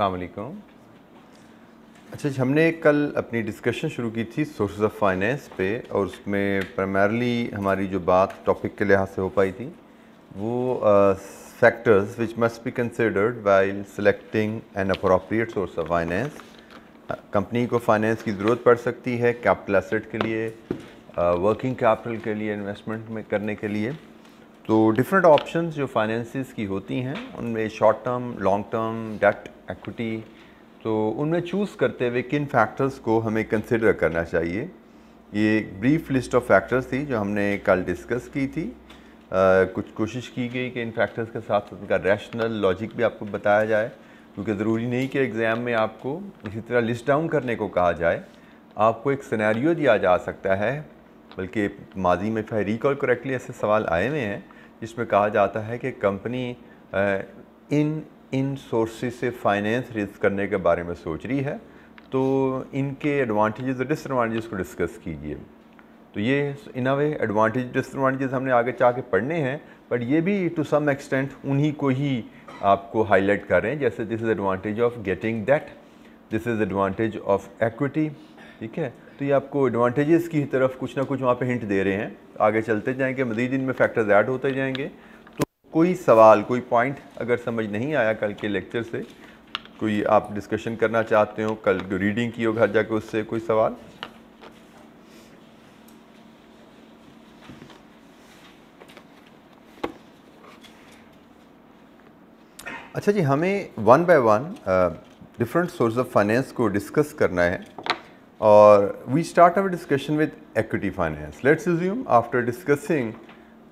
अलैक्म अच्छा जी हमने कल अपनी डिस्कशन शुरू की थी सोर्स ऑफ फाइनेंस पे और उसमें प्राइमरली हमारी जो बात टॉपिक के लिहाज से हो पाई थी वो factors which must be considered while selecting an appropriate source of finance company को फाइनेंस की ज़रूरत पड़ सकती है कैपिटल एसेट के लिए वर्किंग कैपिटल के लिए इन्वेस्टमेंट में करने के लिए तो डिफरेंट ऑप्शंस जो फाइनेंसिस की होती हैं उनमें short term long term debt equity तो उनमें चूज़ करते हुए किन फैक्टर्स को हमें कंसिडर करना चाहिए ये एक ब्रीफ लिस्ट ऑफ फैक्टर्स थी जो हमने कल डिस्कस की थी Uh, कुछ कोशिश की गई कि इन फैक्टर्स के साथ उनका रैशनल लॉजिक भी आपको बताया जाए क्योंकि ज़रूरी नहीं कि एग्ज़ाम में आपको इसी तरह लिस्ट डाउन करने को कहा जाए आपको एक सिनेरियो दिया जा सकता है बल्कि माजी में फिर रिकॉल करेक्टली ऐसे सवाल आए हुए हैं जिसमें कहा जाता है कि कंपनी इन इन सोर्सेज से फाइनेंस रेज करने के बारे में सोच रही है तो इनके एडवांटेजेस और डिसएडवांटेजेस को डिस्कस कीजिए तो ये इन अ वे एडवांटेज डिसएडवांटेजेस हमने आगे चाह के पढ़ने हैं बट ये भी टू सम एक्सटेंट उन्हीं को ही आपको हाईलाइट कर रहे हैं जैसे this is advantage of getting that this is advantage of equity ठीक है तो ये आपको एडवांटेजेस की तरफ कुछ ना कुछ वहाँ पे हिंट दे रहे हैं आगे चलते जाएंगे मजीद इनमें फैक्टर्स ऐड होते जाएंगे कोई सवाल कोई पॉइंट अगर समझ नहीं आया कल के लेक्चर से कोई आप डिस्कशन करना चाहते हो कल रीडिंग की हो घर जाकर उससे कोई सवाल अच्छा जी हमें one by one different source of finance को डिस्कस करना है और we start our discussion with equity finance let's resume after discussing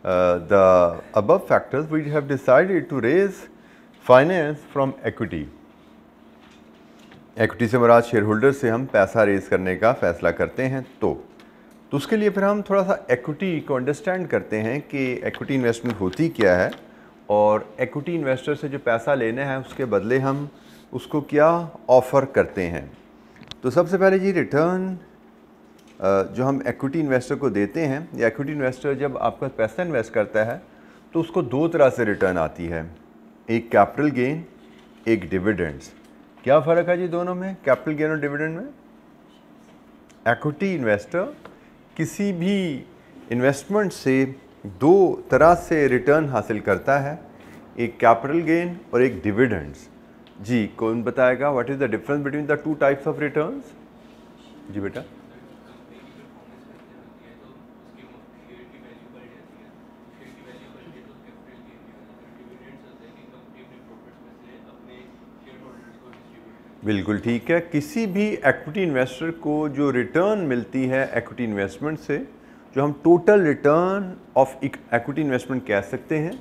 Uh, the above factors, we have decided to raise finance from equity. Equity से मराज share holder से हम पैसा raise करने का फैसला करते हैं तो तो उसके लिए फिर हम थोड़ा सा एक्विटी को अंडरस्टैंड करते हैं कि एक्विटी इन्वेस्टमेंट होती क्या है और एक्विटी इन्वेस्टर से जो पैसा लेना है उसके बदले हम उसको क्या ऑफ़र करते हैं तो सबसे पहले जी रिटर्न जो हम एक्विटी इन्वेस्टर को देते हैं या एक्विटी इन्वेस्टर जब आपका पैसा इन्वेस्ट करता है तो उसको दो तरह से रिटर्न आती है एक कैपिटल गेन एक डिविडेंड्स क्या फ़र्क है जी दोनों में कैपिटल गेन और डिविडेंड में एक्विटी इन्वेस्टर किसी भी इन्वेस्टमेंट से दो तरह से रिटर्न हासिल करता है एक कैपिटल गेन और एक डिविडेंड्स जी कौन बताएगा what is the difference between the two types of returns जी बेटा बिल्कुल ठीक है किसी भी एक्विटी इन्वेस्टर को जो रिटर्न मिलती है एक्विटी इन्वेस्टमेंट से जो हम total return of equity investment कह सकते हैं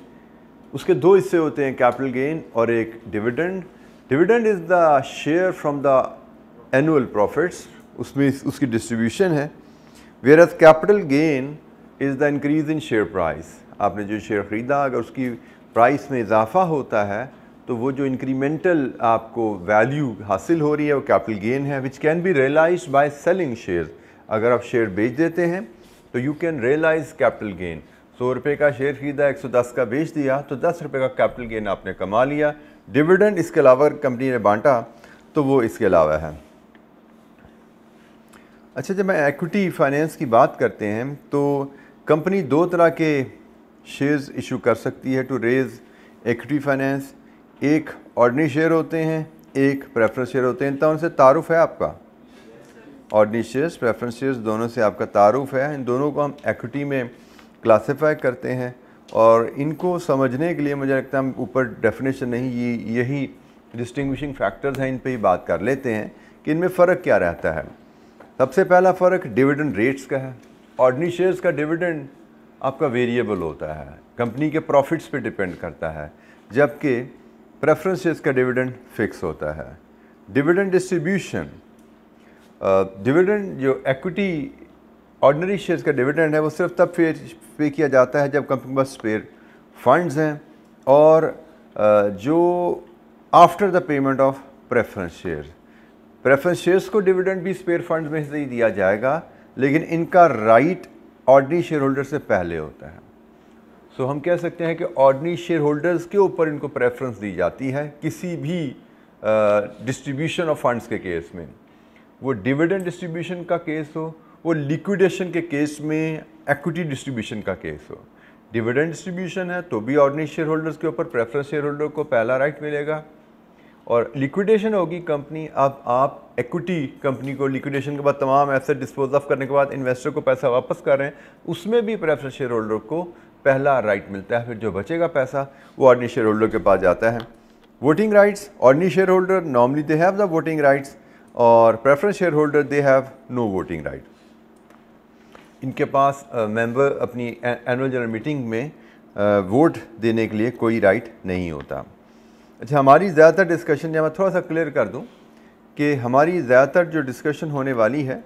उसके दो हिस्से होते हैं कैपिटल गेन और एक dividend dividend is the share from the annual profits उसमें उसकी डिस्ट्रीब्यूशन है whereas capital gain is the increase in share price आपने जो शेयर ख़रीदा अगर उसकी प्राइस में इजाफा होता है तो वो जो इंक्रीमेंटल आपको वैल्यू हासिल हो रही है वो कैपिटल गेन है which can be realise by selling share अगर आप शेयर बेच देते हैं तो you can realise capital gain सौ रुपये का शेयर खरीदा एक सौ दस का बेच दिया तो दस रुपये का कैपिटल गेन आपने कमा लिया डिविडेंड इसके अलावा कंपनी ने बांटा तो वो इसके अलावा है अच्छा जब मैं एक्विटी फाइनेंस की बात करते हैं तो कंपनी दो तरह के शेयर्स इशू कर सकती है टू रेज़ एक्विटी फाइनेंस एक ऑर्डनी शेयर होते हैं एक प्रेफरेंस शेयर होते हैं तो उनसे तारुफ़ है आपका ऑर्डनी शेयर्स प्रेफरेंस शेयर्स दोनों से आपका तारुफ़ है इन दोनों को हम एक्विटी में क्लासीफाई करते हैं और इनको समझने के लिए मुझे लगता है हम ऊपर डेफिनेशन नहीं ये यही डिस्टिंग्विशिंग फैक्टर्स हैं इन पर ही बात कर लेते हैं कि इनमें फ़र्क क्या रहता है सबसे पहला फ़र्क डिविडेंड रेट्स का है ऑर्डनी शेयर्स का डिविडेंड आपका वेरिएबल होता है कंपनी के प्रॉफिट्स पे डिपेंड करता है जबकि प्रेफरेंस शेयर्स का डिविडेंड फिक्स होता है डिविडेंड डिस्ट्रीब्यूशन डिविडेंड जो एक्विटी ऑर्डनरी शेयर्स का डिविडेंड है वो सिर्फ तब पे पे किया जाता है जब कंपनी के पास स्पेयर फंड्स हैं और जो after the payment of preference share preference shares को डिविडेंड भी स्पेयर फंड्स में से ही दिया जाएगा लेकिन इनका राइट ऑर्डनरी शेयर होल्डर से पहले होता है सो तो हम कह सकते हैं कि ऑर्डनरी शेयर होल्डर्स के ऊपर इनको प्रेफरेंस दी जाती है किसी भी डिस्ट्रीब्यूशन ऑफ फंड्स के केस में वो डिविडेंड डिस्ट्रीब्यूशन का केस हो वो लिक्विडेशन के केस में एक्विटी डिस्ट्रीब्यूशन का केस हो डिविडेंड डिस्ट्रीब्यूशन है तो भी ऑर्डनरी शेयर होल्डर्स के ऊपर प्रेफरेंस शेयर होल्डर को पहला राइट मिलेगा और लिक्विडेशन होगी कंपनी अब आप एक्विटी कंपनी को लिक्विडेशन के बाद तमाम एसेट डिस्पोज ऑफ करने के बाद इन्वेस्टर को पैसा वापस कर रहे हैं उसमें भी प्रेफरेंस शेयर होल्डर को पहला राइट मिलता है फिर जो बचेगा पैसा वो ऑर्डनी शेयर होल्डर के पास जाता है voting rights ordinary share holder normally they have the voting rights और preference share holder they have no voting right इनके पास मेंबर uh, अपनी एनुअल जनरल मीटिंग में वोट uh, देने के लिए कोई राइट नहीं होता अच्छा हमारी ज़्यादातर डिस्कशन या मैं थोड़ा सा क्लियर कर दूँ कि हमारी ज़्यादातर जो डिस्कशन होने वाली है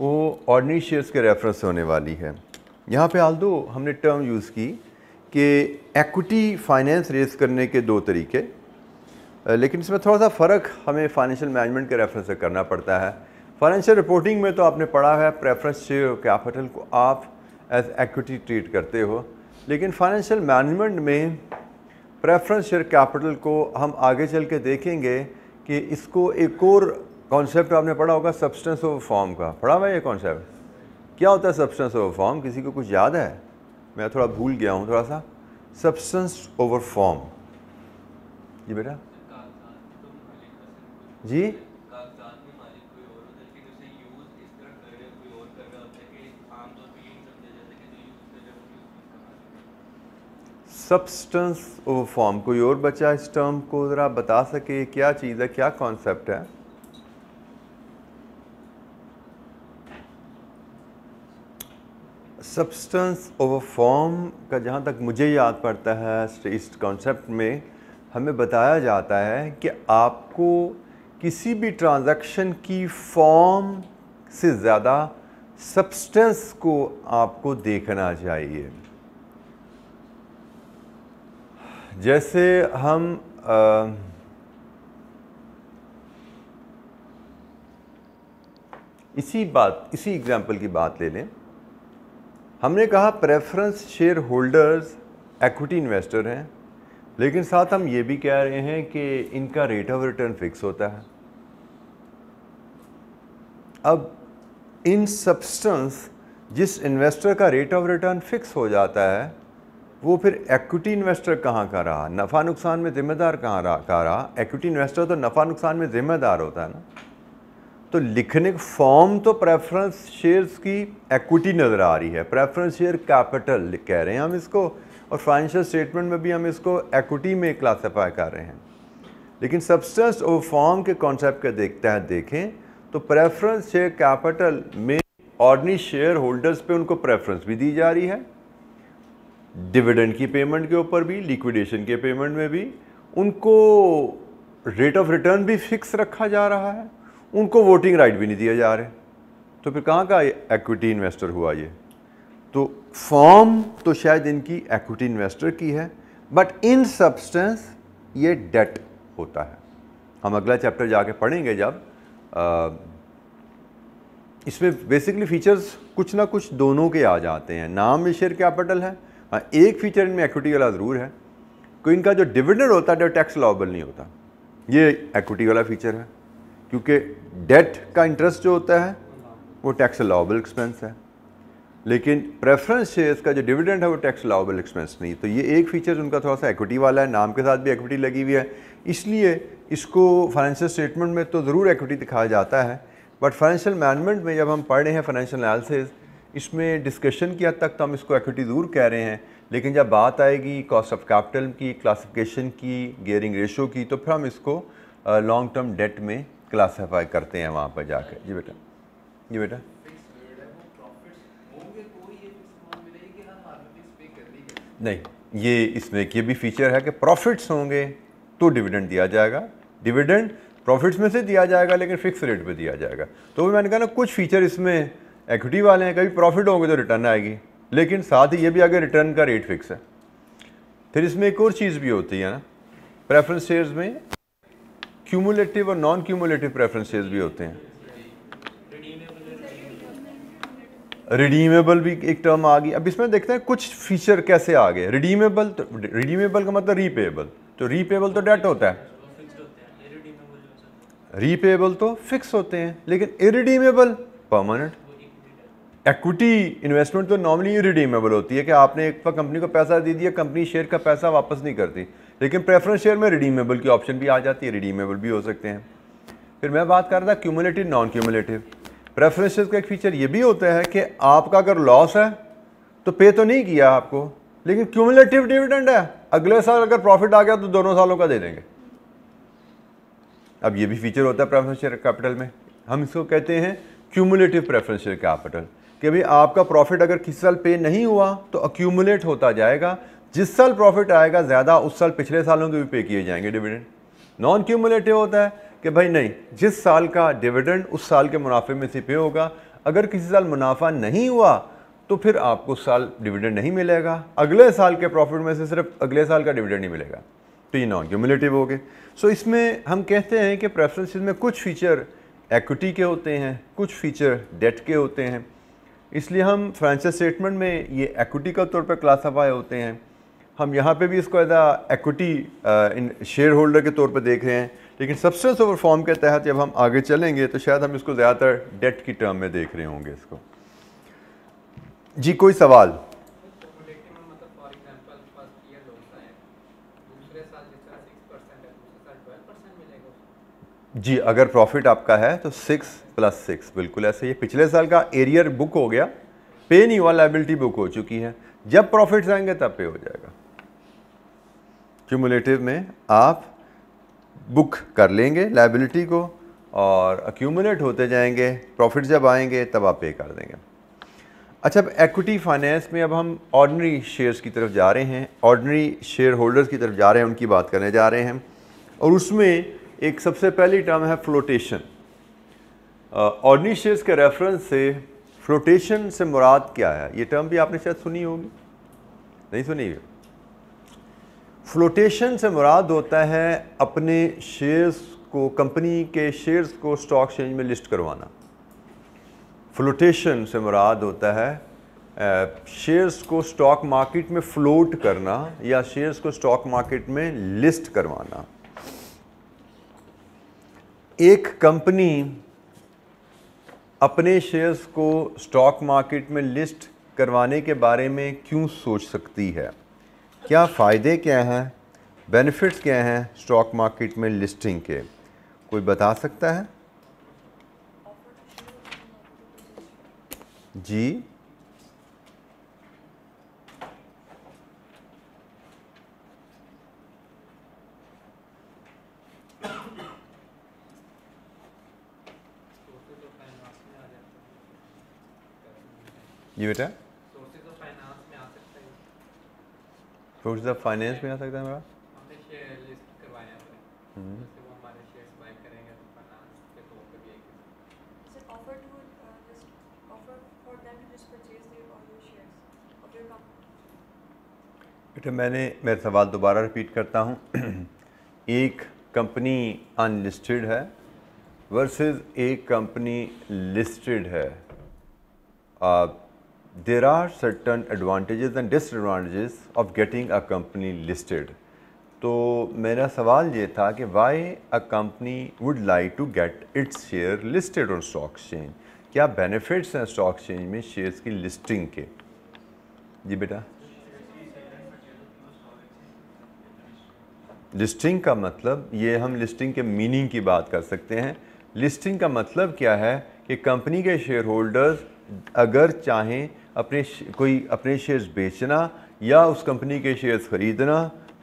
वो ऑर्डनी शेयर्स के रेफरेंस होने वाली है यहाँ पे आल दो हमने टर्म यूज़ की कि एक्विटी फाइनेंस रेस करने के दो तरीके लेकिन इसमें थोड़ा सा फ़र्क हमें फाइनेंशियल मैनेजमेंट के रेफरेंस से करना पड़ता है फाइनेंशियल रिपोर्टिंग में तो आपने पढ़ा है प्रेफरेंस शेयर कैपिटल को आप एज एक्विटी ट्रीट करते हो लेकिन फाइनेंशियल मैनेजमेंट में प्रेफरेंस शेयर कैपिटल को हम आगे चल के देखेंगे कि इसको एक और कॉन्सेप्ट आपने पढ़ा होगा सब्सटेंस ऑफ फॉर्म का पढ़ा हुआ ये कॉन्सेप्ट क्या होता है सब्सटेंस ओवर फॉर्म किसी को कुछ याद है मैं थोड़ा भूल गया हूँ थोड़ा सा सब्सटेंस ओवर फॉर्म जी बेटा जी सब्सटेंस ओवर फॉर्म कोई और बच्चा इस टर्म को ज़रा बता सके क्या चीज़ है क्या कॉन्सेप्ट है सब्सटेंस ओवर फॉर्म का जहाँ तक मुझे याद पड़ता है इस कॉन्सेप्ट में हमें बताया जाता है कि आपको किसी भी ट्रांजैक्शन की फॉर्म से ज़्यादा सब्सटेंस को आपको देखना चाहिए जैसे हम आ, इसी बात इसी एग्ज़ाम्पल की बात ले लें हमने कहा preference share holders equity investor हैं लेकिन साथ हम ये भी कह रहे हैं कि इनका रेट ऑफ रिटर्न फिक्स होता है अब इन सब्सटेंस जिस इन्वेस्टर का रेट ऑफ रिटर्न फिक्स हो जाता है वो फिर एक्विटी इन्वेस्टर कहाँ का रहा नफ़ा नुकसान में ज़िम्मेदार कहाँ रहा का रहा एक्विटी इन्वेस्टर तो नफ़ा नुकसान में ज़िम्मेदार होता है ना तो लिखने का फॉर्म तो प्रेफरेंस शेयर्स की एक्विटी नज़र आ रही है प्रेफरेंस शेयर कैपिटल कह रहे हैं हम इसको और फाइनेंशियल स्टेटमेंट में भी हम इसको एक्विटी में क्लासीफाई कर रहे हैं लेकिन सब्सटेंस और फॉर्म के कॉन्सेप्ट के देखते हैं देखें तो प्रेफरेंस शेयर कैपिटल में ऑर्डनी शेयर होल्डर्स पे उनको प्रेफरेंस भी दी जा रही है डिविडेंड की पेमेंट के ऊपर भी लिक्विडेशन के पेमेंट में भी उनको रेट ऑफ रिटर्न भी फिक्स रखा जा रहा है उनको वोटिंग राइट भी नहीं दिया जा रहे तो फिर कहाँ का एक्विटी इन्वेस्टर हुआ ये तो फॉर्म तो शायद इनकी एक्विटी इन्वेस्टर की है बट इन सब्सटेंस ये डेट होता है हम अगला चैप्टर जाके पढ़ेंगे जब आ, इसमें बेसिकली फीचर्स कुछ ना कुछ दोनों के आ जाते हैं नाम में शेयर कैपिटल है हाँ एक फीचर इनमें एक्विटी वाला ज़रूर है कोई तो इनका जो डिविडेंड होता है जो टैक्स लॉबल नहीं होता ये एक्विटी वाला फीचर है क्योंकि डेट का इंटरेस्ट जो होता है वो टैक्स अलाउबल एक्सपेंस है लेकिन प्रेफरेंस शेयर्स का जो डिविडेंड है वो टैक्स अलाउबल एक्सपेंस नहीं तो ये एक फीचर उनका थोड़ा सा एक्विटी वाला है नाम के साथ भी एक्विटी लगी हुई है इसलिए इसको फाइनेंशियल स्टेटमेंट में तो ज़रूर एक्विटी दिखाया जाता है बट फाइनेंशियल मैनेजमेंट में जब हम पढ़ रहे हैं फाइनेंशियल एनालिसिस इसमें डिस्कशन की हद तक तो हम इसको एक्विटी ज़रूर कह रहे हैं लेकिन जब बात आएगी कॉस्ट ऑफ कैपिटल की क्लासिफिकेशन की गेयरिंग रेशो की तो फिर हम इसको लॉन्ग टर्म डेट में क्लासीफाई करते हैं वहाँ पर जाके जी बेटा जी बेटा नहीं ये इसमें एक ये भी फीचर है कि प्रॉफिट्स होंगे तो डिविडेंड दिया जाएगा डिविडेंड प्रॉफिट्स में से दिया जाएगा लेकिन फिक्स रेट पे दिया जाएगा तो भी मैंने कहा ना कुछ फीचर इसमें एक्विटी वाले हैं कभी प्रॉफिट होंगे तो रिटर्न आएगी लेकिन साथ ही ये भी आगे रिटर्न का रेट फिक्स है फिर इसमें एक और चीज़ भी होती है ना प्रेफरेंस शेयर्स में क्यूमुलेटिव और नॉन क्यूमुलेटिव प्रेफरेंसेस भी होते हैं रिडीमेबल भी एक टर्म आ गई अब इसमें देखते हैं कुछ फीचर कैसे आ गए रिडीमेबल तो रिडीमेबल का मतलब रीपेबल तो रीपेबल तो डेट होता है रीपेबल तो फिक्स होते हैं लेकिन इरिडीमेबल परमानेंट एक्विटी इन्वेस्टमेंट तो नॉर्मली रिडीमेबल होती है कि आपने एक बार कंपनी को पैसा दे दिया कंपनी शेयर का पैसा वापस नहीं करती लेकिन प्रेफरेंस शेयर में रिडीमेबल की ऑप्शन भी आ जाती है रिडीमेबल भी हो सकते हैं फिर मैं बात कर रहा था क्यूमुलेटिव नॉन क्यूमुलेटिव प्रेफरेंस का एक फीचर ये भी होता है कि आपका अगर लॉस है तो पे तो नहीं किया आपको लेकिन क्यूमुलेटिव डिविडेंड है अगले साल अगर प्रॉफिट आ गया तो दोनों सालों का दे देंगे अब ये भी फीचर होता है प्रेफरेंस शेयर कैपिटल में हम इसको कहते हैं क्यूमुलेटिव प्रेफरेंस शेयर कैपिटल कि भाई आपका प्रॉफिट अगर किस साल पे नहीं हुआ तो अक्यूमुलेट होता जाएगा जिस साल प्रॉफिट आएगा ज़्यादा उस साल पिछले सालों के भी पे किए जाएंगे डिविडेंड नॉन क्यूमुलेटिव होता है कि भाई नहीं जिस साल का डिविडेंड उस साल के मुनाफे में से पे होगा अगर किसी साल मुनाफा नहीं हुआ तो फिर आपको उस साल डिविडेंड नहीं मिलेगा अगले साल के प्रॉफिट में से सिर्फ अगले साल का डिविडेंड ही मिलेगा तो ये नॉन क्यूमुलेटिव हो गए सो इसमें हम कहते हैं कि प्रेफरेंस में कुछ फ़ीचर एक्विटी के होते हैं कुछ फ़ीचर डेट के होते हैं इसलिए हम फाइनेंशियल स्टेटमेंट में ये एक्विटी का तौर पर क्लासीफाई होते हैं हम यहाँ पे भी इसको as equity in share holder के तौर पे देख रहे हैं लेकिन सब्सटेंस ओवर फॉर्म के तहत जब हम आगे चलेंगे तो शायद हम इसको ज़्यादातर डेट की टर्म में देख रहे होंगे इसको जी कोई सवाल जी अगर प्रॉफिट आपका है तो सिक्स प्लस सिक्स बिल्कुल ऐसे ये पिछले साल का एरियर बुक हो गया पे नहीं हुआ लाइबिलिटी बुक हो चुकी है जब प्रॉफिट्स आएंगे तब पे हो जाएगा क्यूमुलेटिव में आप बुक कर लेंगे लाइबिलिटी को और अक्यूमुलेट होते जाएंगे प्रॉफिट जब आएंगे तब आप पे कर देंगे अच्छा अब एक्विटी फाइनेंस में अब हम ऑर्डनरी शेयर्स की तरफ जा रहे हैं ऑर्डनरी शेयर होल्डर्स की तरफ जा रहे हैं उनकी बात करने जा रहे हैं और उसमें एक सबसे पहली टर्म है फ्लोटेशन ऑर्डनरी शेयर्स के रेफरेंस से फ्लोटेशन से मुराद क्या है ये टर्म भी आपने शायद सुनी होगी नहीं सुनी हुई फ्लोटेशन से मुराद होता है अपने शेयर्स को कंपनी के शेयर्स को स्टॉक चेंज में लिस्ट करवाना फ्लोटेशन से मुराद होता है शेयर्स को स्टॉक मार्केट में फ्लोट करना या शेयर्स को स्टॉक मार्केट में लिस्ट करवाना एक कंपनी अपने शेयर्स को स्टॉक मार्केट में लिस्ट करवाने के बारे में क्यों सोच सकती है क्या फ़ायदे क्या हैं बेनिफिट्स क्या हैं स्टॉक मार्केट में लिस्टिंग के कोई बता सकता है जी जी बेटा फ्रूट्स ऑफ फाइनेंस भी आ सकता है मेरा हम्म। तो तो uh, बेटा मैंने मेरा सवाल दोबारा रिपीट करता हूँ एक कंपनी अनलिस्टेड है वर्सेस एक कंपनी लिस्टेड है आप there are certain advantages and disadvantages of getting a company listed. तो मेरा सवाल ये था कि why a company would like to get its share listed on stock exchange? क्या benefits हैं stock exchange में shares की listing के जी बेटा लिस्टिंग का मतलब ये हम लिस्टिंग के मीनिंग की बात कर सकते हैं लिस्टिंग का मतलब क्या है कि कंपनी के शेयर होल्डर्स अगर चाहें अपने कोई अपने शेयर्स बेचना या उस कंपनी के शेयर्स ख़रीदना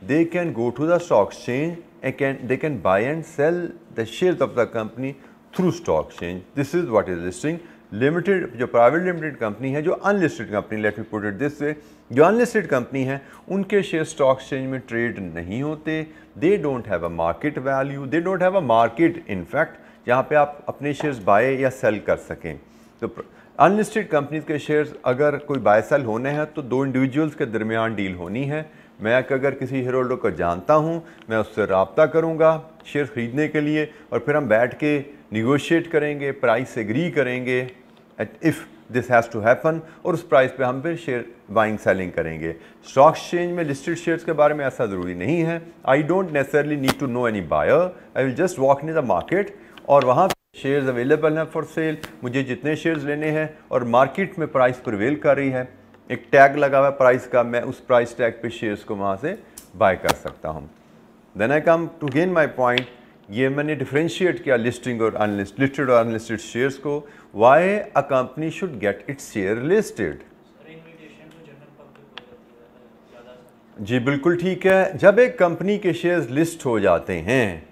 they can go to the stock exchange and can they can buy and sell the shares of the company through stock exchange this is what is listing limited जो प्राइवेट लिमिटेड कंपनी है जो unlisted company let me put it this way जो unlisted company है उनके share stock exchange में trade नहीं होते they don't have a market value they don't have a market in fact जहाँ पे आप अपने शेयर्स बाय या सेल कर सकें तो अनलिस्टेड कंपनीज के शेयर्स अगर कोई बायसल होने हैं तो दो इंडिविजुअल्स के दरमियान डील होनी है मैं अगर किसी शेयर होल्डर को जानता हूँ मैं उससे रबता करूँगा शेयर ख़रीदने के लिए और फिर हम बैठ के निगोशिएट करेंगे प्राइस एग्री करेंगे at if this has to happen और उस प्राइस पे हम फिर शेयर बाइंग सेलिंग करेंगे स्टॉक एक्सचेंज में लिस्टेड शेयर्स के बारे में ऐसा ज़रूरी नहीं है I don't necessarily need to know any buyer I will just walk in the market और वहाँ शेयर्स अवेलेबल हैं फॉर सेल मुझे जितने शेयर्स लेने हैं और मार्केट में प्राइस प्रिवेल कर रही है एक टैग लगा हुआ है प्राइस का मैं उस प्राइस टैग पे शेयर्स को वहाँ से बाय कर सकता हूँ then I come to gain my point ये मैंने डिफ्रेंशिएट किया लिस्टिंग और लिस्टेड और अनलिस्टेड शेयर्स को why a company should get its share listed जी बिल्कुल ठीक है जब एक कंपनी के शेयर्स लिस्ट हो जाते हैं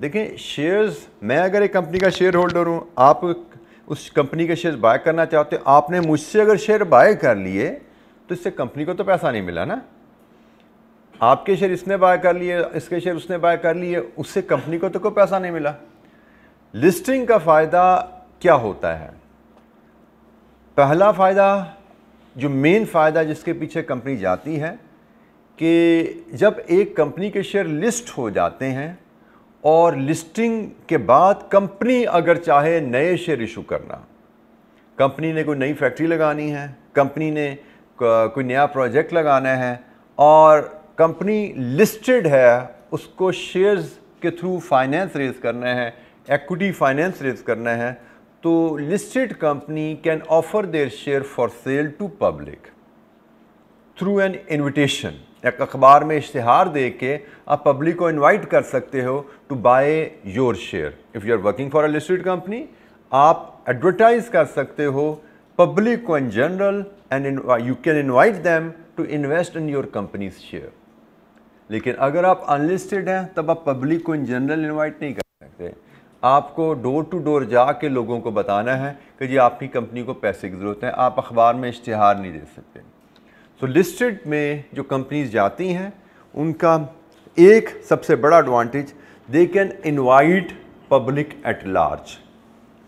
देखें शेयर्स मैं अगर एक कंपनी का शेयर होल्डर हूँ आप उस कंपनी के शेयर बाय करना चाहते हो आपने मुझसे अगर शेयर बाय कर लिए तो इससे कंपनी को तो पैसा नहीं मिला ना आपके शेयर इसने बाय कर लिए इसके शेयर उसने बाय कर लिए उससे कंपनी को तो कोई पैसा नहीं मिला लिस्टिंग का फ़ायदा क्या होता है पहला फ़ायदा जो मेन फ़ायदा जिसके पीछे कंपनी जाती है कि जब एक कंपनी के शेयर लिस्ट हो जाते हैं और लिस्टिंग के बाद कंपनी अगर चाहे नए शेयर इशू करना कंपनी ने कोई नई फैक्ट्री लगानी है कंपनी ने कोई नया प्रोजेक्ट लगाना है और कंपनी लिस्टेड है उसको शेयर्स के थ्रू फाइनेंस रेज करना है एक्विटी फाइनेंस रेज करना है तो listed company can offer their share for sale to public through an invitation एक अखबार में इश्तहार दे के आप पब्लिक को इनवाइट कर सकते हो to buy your share if you are working for a listed company आप एडवर्टाइज कर सकते हो पब्लिक को in general and you can invite them to invest in your company's share लेकिन अगर आप अनलिस्टेड हैं तब आप पब्लिक को इन जनरल इनवाइट नहीं कर सकते आपको डोर टू डोर जा के लोगों को बताना है कि जी आपकी कंपनी को पैसे की ज़रूरत है आप अखबार में इश्तहार नहीं दे सकते सो so, लिस्टेड में जो कंपनीज जाती हैं उनका एक सबसे बड़ा advantage they can invite public at large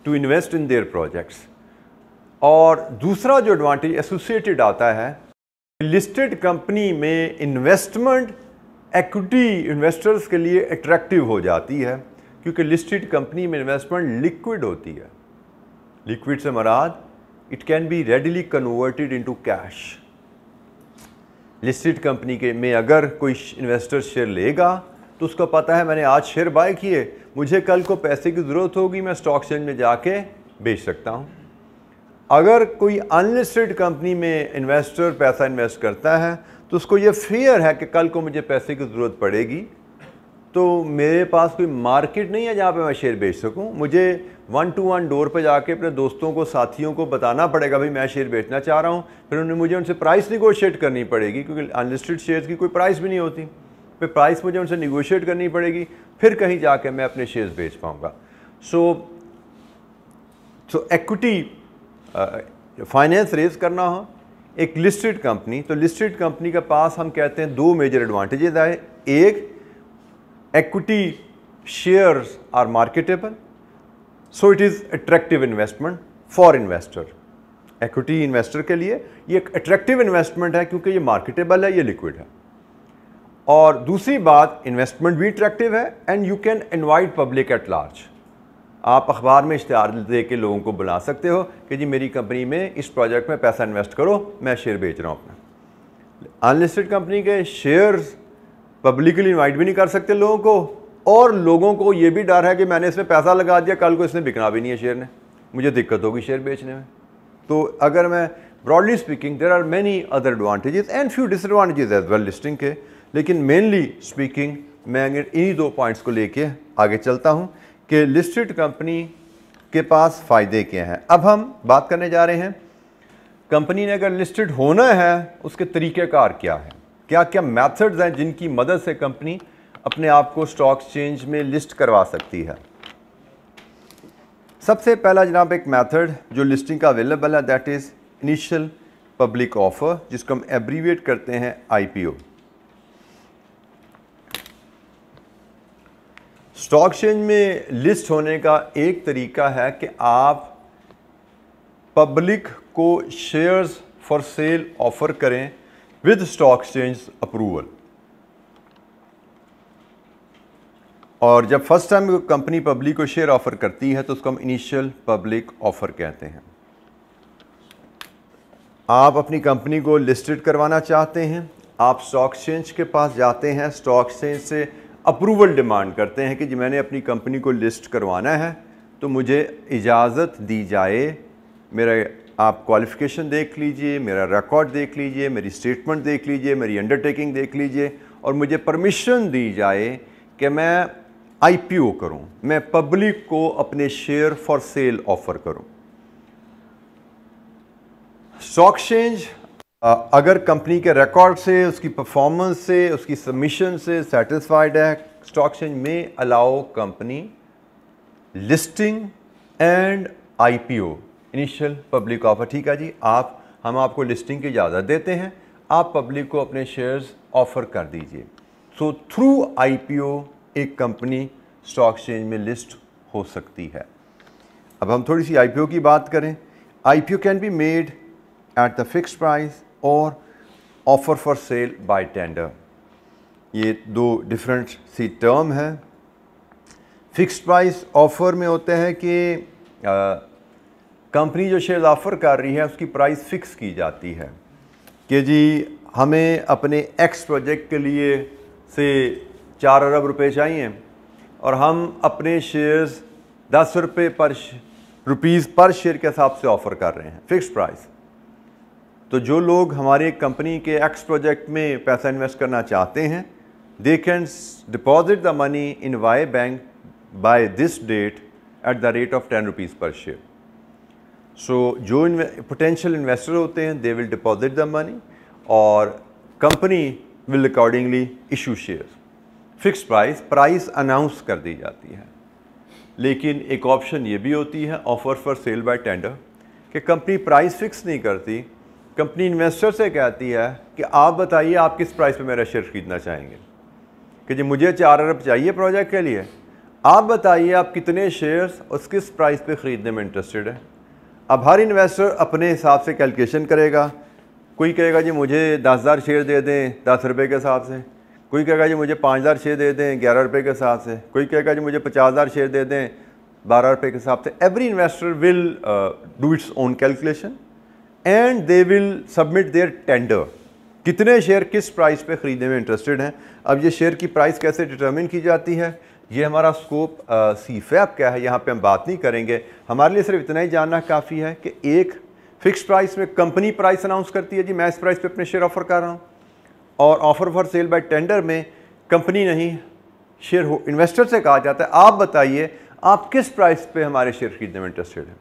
to invest in their projects और दूसरा जो एडवांटेज एसोसिएटेड आता है लिस्टेड कंपनी में इन्वेस्टमेंट एक्विटी इन्वेस्टर्स के लिए अट्रैक्टिव हो जाती है क्योंकि लिस्टेड कंपनी में इन्वेस्टमेंट लिक्विड होती है लिक्विड से मराद it can be readily converted into cash listed company के में अगर कोई इन्वेस्टर शेयर लेगा तो उसको पता है मैंने आज शेयर बाय किए मुझे कल को पैसे की ज़रूरत होगी मैं स्टॉक एक्सचेंज में जाके बेच सकता हूँ अगर कोई अनलिस्टेड कंपनी में इन्वेस्टर पैसा इन्वेस्ट करता है तो उसको ये फियर है कि कल को मुझे पैसे की ज़रूरत पड़ेगी तो मेरे पास कोई मार्केट नहीं है जहाँ पे मैं शेयर बेच सकूँ मुझे वन टू वन डोर पे जाके अपने दोस्तों को साथियों को बताना पड़ेगा भाई मैं शेयर बेचना चाह रहा हूँ फिर उन्हें मुझे उनसे प्राइस निगोशिएट करनी पड़ेगी क्योंकि अनलिस्टेड शेयर्स की कोई प्राइस भी नहीं होती फिर प्राइस मुझे उनसे निगोशिएट करनी पड़ेगी फिर कहीं जाके मैं अपने शेयर्स बेच पाऊँगा so so equity finance raise करना हो एक लिस्टेड कंपनी तो लिस्टेड कंपनी के पास हम कहते हैं दो मेजर एडवांटेजेज आए एक equity shares are marketable so it is attractive investment for investor equity investor के लिए ये एक अट्रैक्टिव इन्वेस्टमेंट है क्योंकि ये मार्केटेबल है ये लिक्विड है और दूसरी बात इन्वेस्टमेंट भी अट्रैक्टिव है and you can invite public at large आप अखबार में इश्तहार दे के लोगों को बुला सकते हो कि जी मेरी कंपनी में इस प्रोजेक्ट में पैसा इन्वेस्ट करो मैं शेयर बेच रहा हूँ अपना अनलिस्टेड कंपनी के शेयर्स पब्लिकली इन्वाइट भी नहीं कर सकते लोगों को और लोगों को ये भी डर है कि मैंने इसमें पैसा लगा दिया कल को इसने बिकना भी नहीं है शेयर ने मुझे दिक्कत होगी शेयर बेचने में तो अगर मैं broadly speaking there are many other advantages and few disadvantages as well listing के लेकिन मेनली स्पीकिंग मैं इन्हीं दो पॉइंट्स को लेके आगे चलता हूँ कि लिस्टेड कंपनी के पास फ़ायदे क्या हैं अब हम बात करने जा रहे हैं कंपनी ने अगर लिस्टेड होना है उसके तरीक़ेकार क्या है क्या क्या मैथड्स हैं जिनकी मदद से कंपनी अपने आप को स्टॉक एक्सचेंज में लिस्ट करवा सकती है सबसे पहला जनाब एक मेथड जो लिस्टिंग का अवेलेबल है that is initial public offer जिसको हम एब्रीवेट करते हैं आईपीओ स्टॉक एक्सचेंज में लिस्ट होने का एक तरीका है कि आप पब्लिक को शेयर्स फॉर सेल ऑफ़र करें विद स्टॉक एक्सचेंज अप्रूवल और जब फर्स्ट टाइम कंपनी पब्लिक को शेयर ऑफ़र करती है तो उसको हम इनिशियल पब्लिक ऑफ़र कहते हैं आप अपनी कंपनी को लिस्टेड करवाना चाहते हैं आप स्टॉक एक्सचेंज के पास जाते हैं स्टॉक एक्सचेंज से अप्रूवल डिमांड करते हैं कि जी मैंने अपनी कंपनी को लिस्ट करवाना है तो मुझे इजाज़त दी जाए मेरा आप क्वालिफ़िकेशन देख लीजिए मेरा रिकॉर्ड देख लीजिए मेरी स्टेटमेंट देख लीजिए मेरी अंडरटेकिंग देख लीजिए और मुझे परमिशन दी जाए कि मैं आईपीओ करूं मैं पब्लिक को अपने शेयर फॉर सेल ऑफर करूं स्टॉक चेंज अगर कंपनी के रिकॉर्ड से उसकी परफॉर्मेंस से उसकी सबमिशन से सेटिस्फाइड है स्टॉक चेंज में allow company listing and IPO initial public offer ठीक है जी आप हम आपको लिस्टिंग की इजाज़त देते हैं आप पब्लिक को अपने शेयर्स ऑफ़र कर दीजिए सो थ्रू आईपीओ एक कंपनी स्टॉक एक्सचेंज में लिस्ट हो सकती है अब हम थोड़ी सी आईपीओ की बात करें IPO can be made at the fix price और offer for sale by tender ये दो डिफरेंट सी टर्म है फिक्स प्राइस ऑफ़र में होते हैं कि कंपनी जो शेयर ऑफ़र कर रही है उसकी प्राइस फ़िक्स की जाती है कि जी हमें अपने एक्स प्रोजेक्ट के लिए से चार अरब रुपए चाहिए और हम अपने शेयर्स दस रुपये पर रुपीज़ पर शेयर के हिसाब से ऑफ़र कर रहे हैं फ़िक्स प्राइस तो जो लोग हमारे कंपनी के एक्स प्रोजेक्ट में पैसा इन्वेस्ट करना चाहते हैं they can deposit the money in Y bank by this date at the rate of ten rupees per share so जो पोटेंशियल इन्वेस्टर होते हैं they will deposit the money और company will accordingly issue share fix price price announce कर दी जाती है लेकिन एक ऑप्शन ये भी होती है offer for sale by tender कि कंपनी प्राइस फिक्स नहीं करती कंपनी इन्वेस्टर से कहती है कि आप बताइए आप किस प्राइस पे मेरा शेयर खरीदना चाहेंगे कि जी मुझे चार अरब चाहिए प्रोजेक्ट के लिए आप बताइए आप कितने शेयर्स और किस प्राइस पे ख़रीदने में इंटरेस्टेड है अब हर इन्वेस्टर अपने हिसाब से कैलकुलेशन करेगा कोई कहेगा जी मुझे दस हज़ार शेयर दे दें दस रुपये के हिसाब से कोई कहेगा जी मुझे पाँच हज़ार शेयर दे दें ग्यारह रुपये के हिसाब से कोई कहेगा जी मुझे पचास हज़ार शेयर दे दें बारह रुपये के हिसाब से every investor will do its own calculation and they will submit their tender कितने शेयर किस प्राइस पे ख़रीदने में इंटरेस्टेड हैं अब ये शेयर की प्राइस कैसे डिटर्मिन की जाती है ये हमारा स्कोप सी फैप क्या है यहाँ पे हम बात नहीं करेंगे हमारे लिए सिर्फ इतना ही जानना काफ़ी है कि एक फ़िक्स प्राइस में कंपनी प्राइस अनाउंस करती है जी मैं इस प्राइस पे अपने शेयर ऑफ़र कर रहा हूँ और offer for sale by tender में कंपनी नहीं शेयर हो इन्वेस्टर से कहा जाता है आप बताइए आप किस प्राइस पे हमारे शेयर खरीदने में इंटरेस्टेड हैं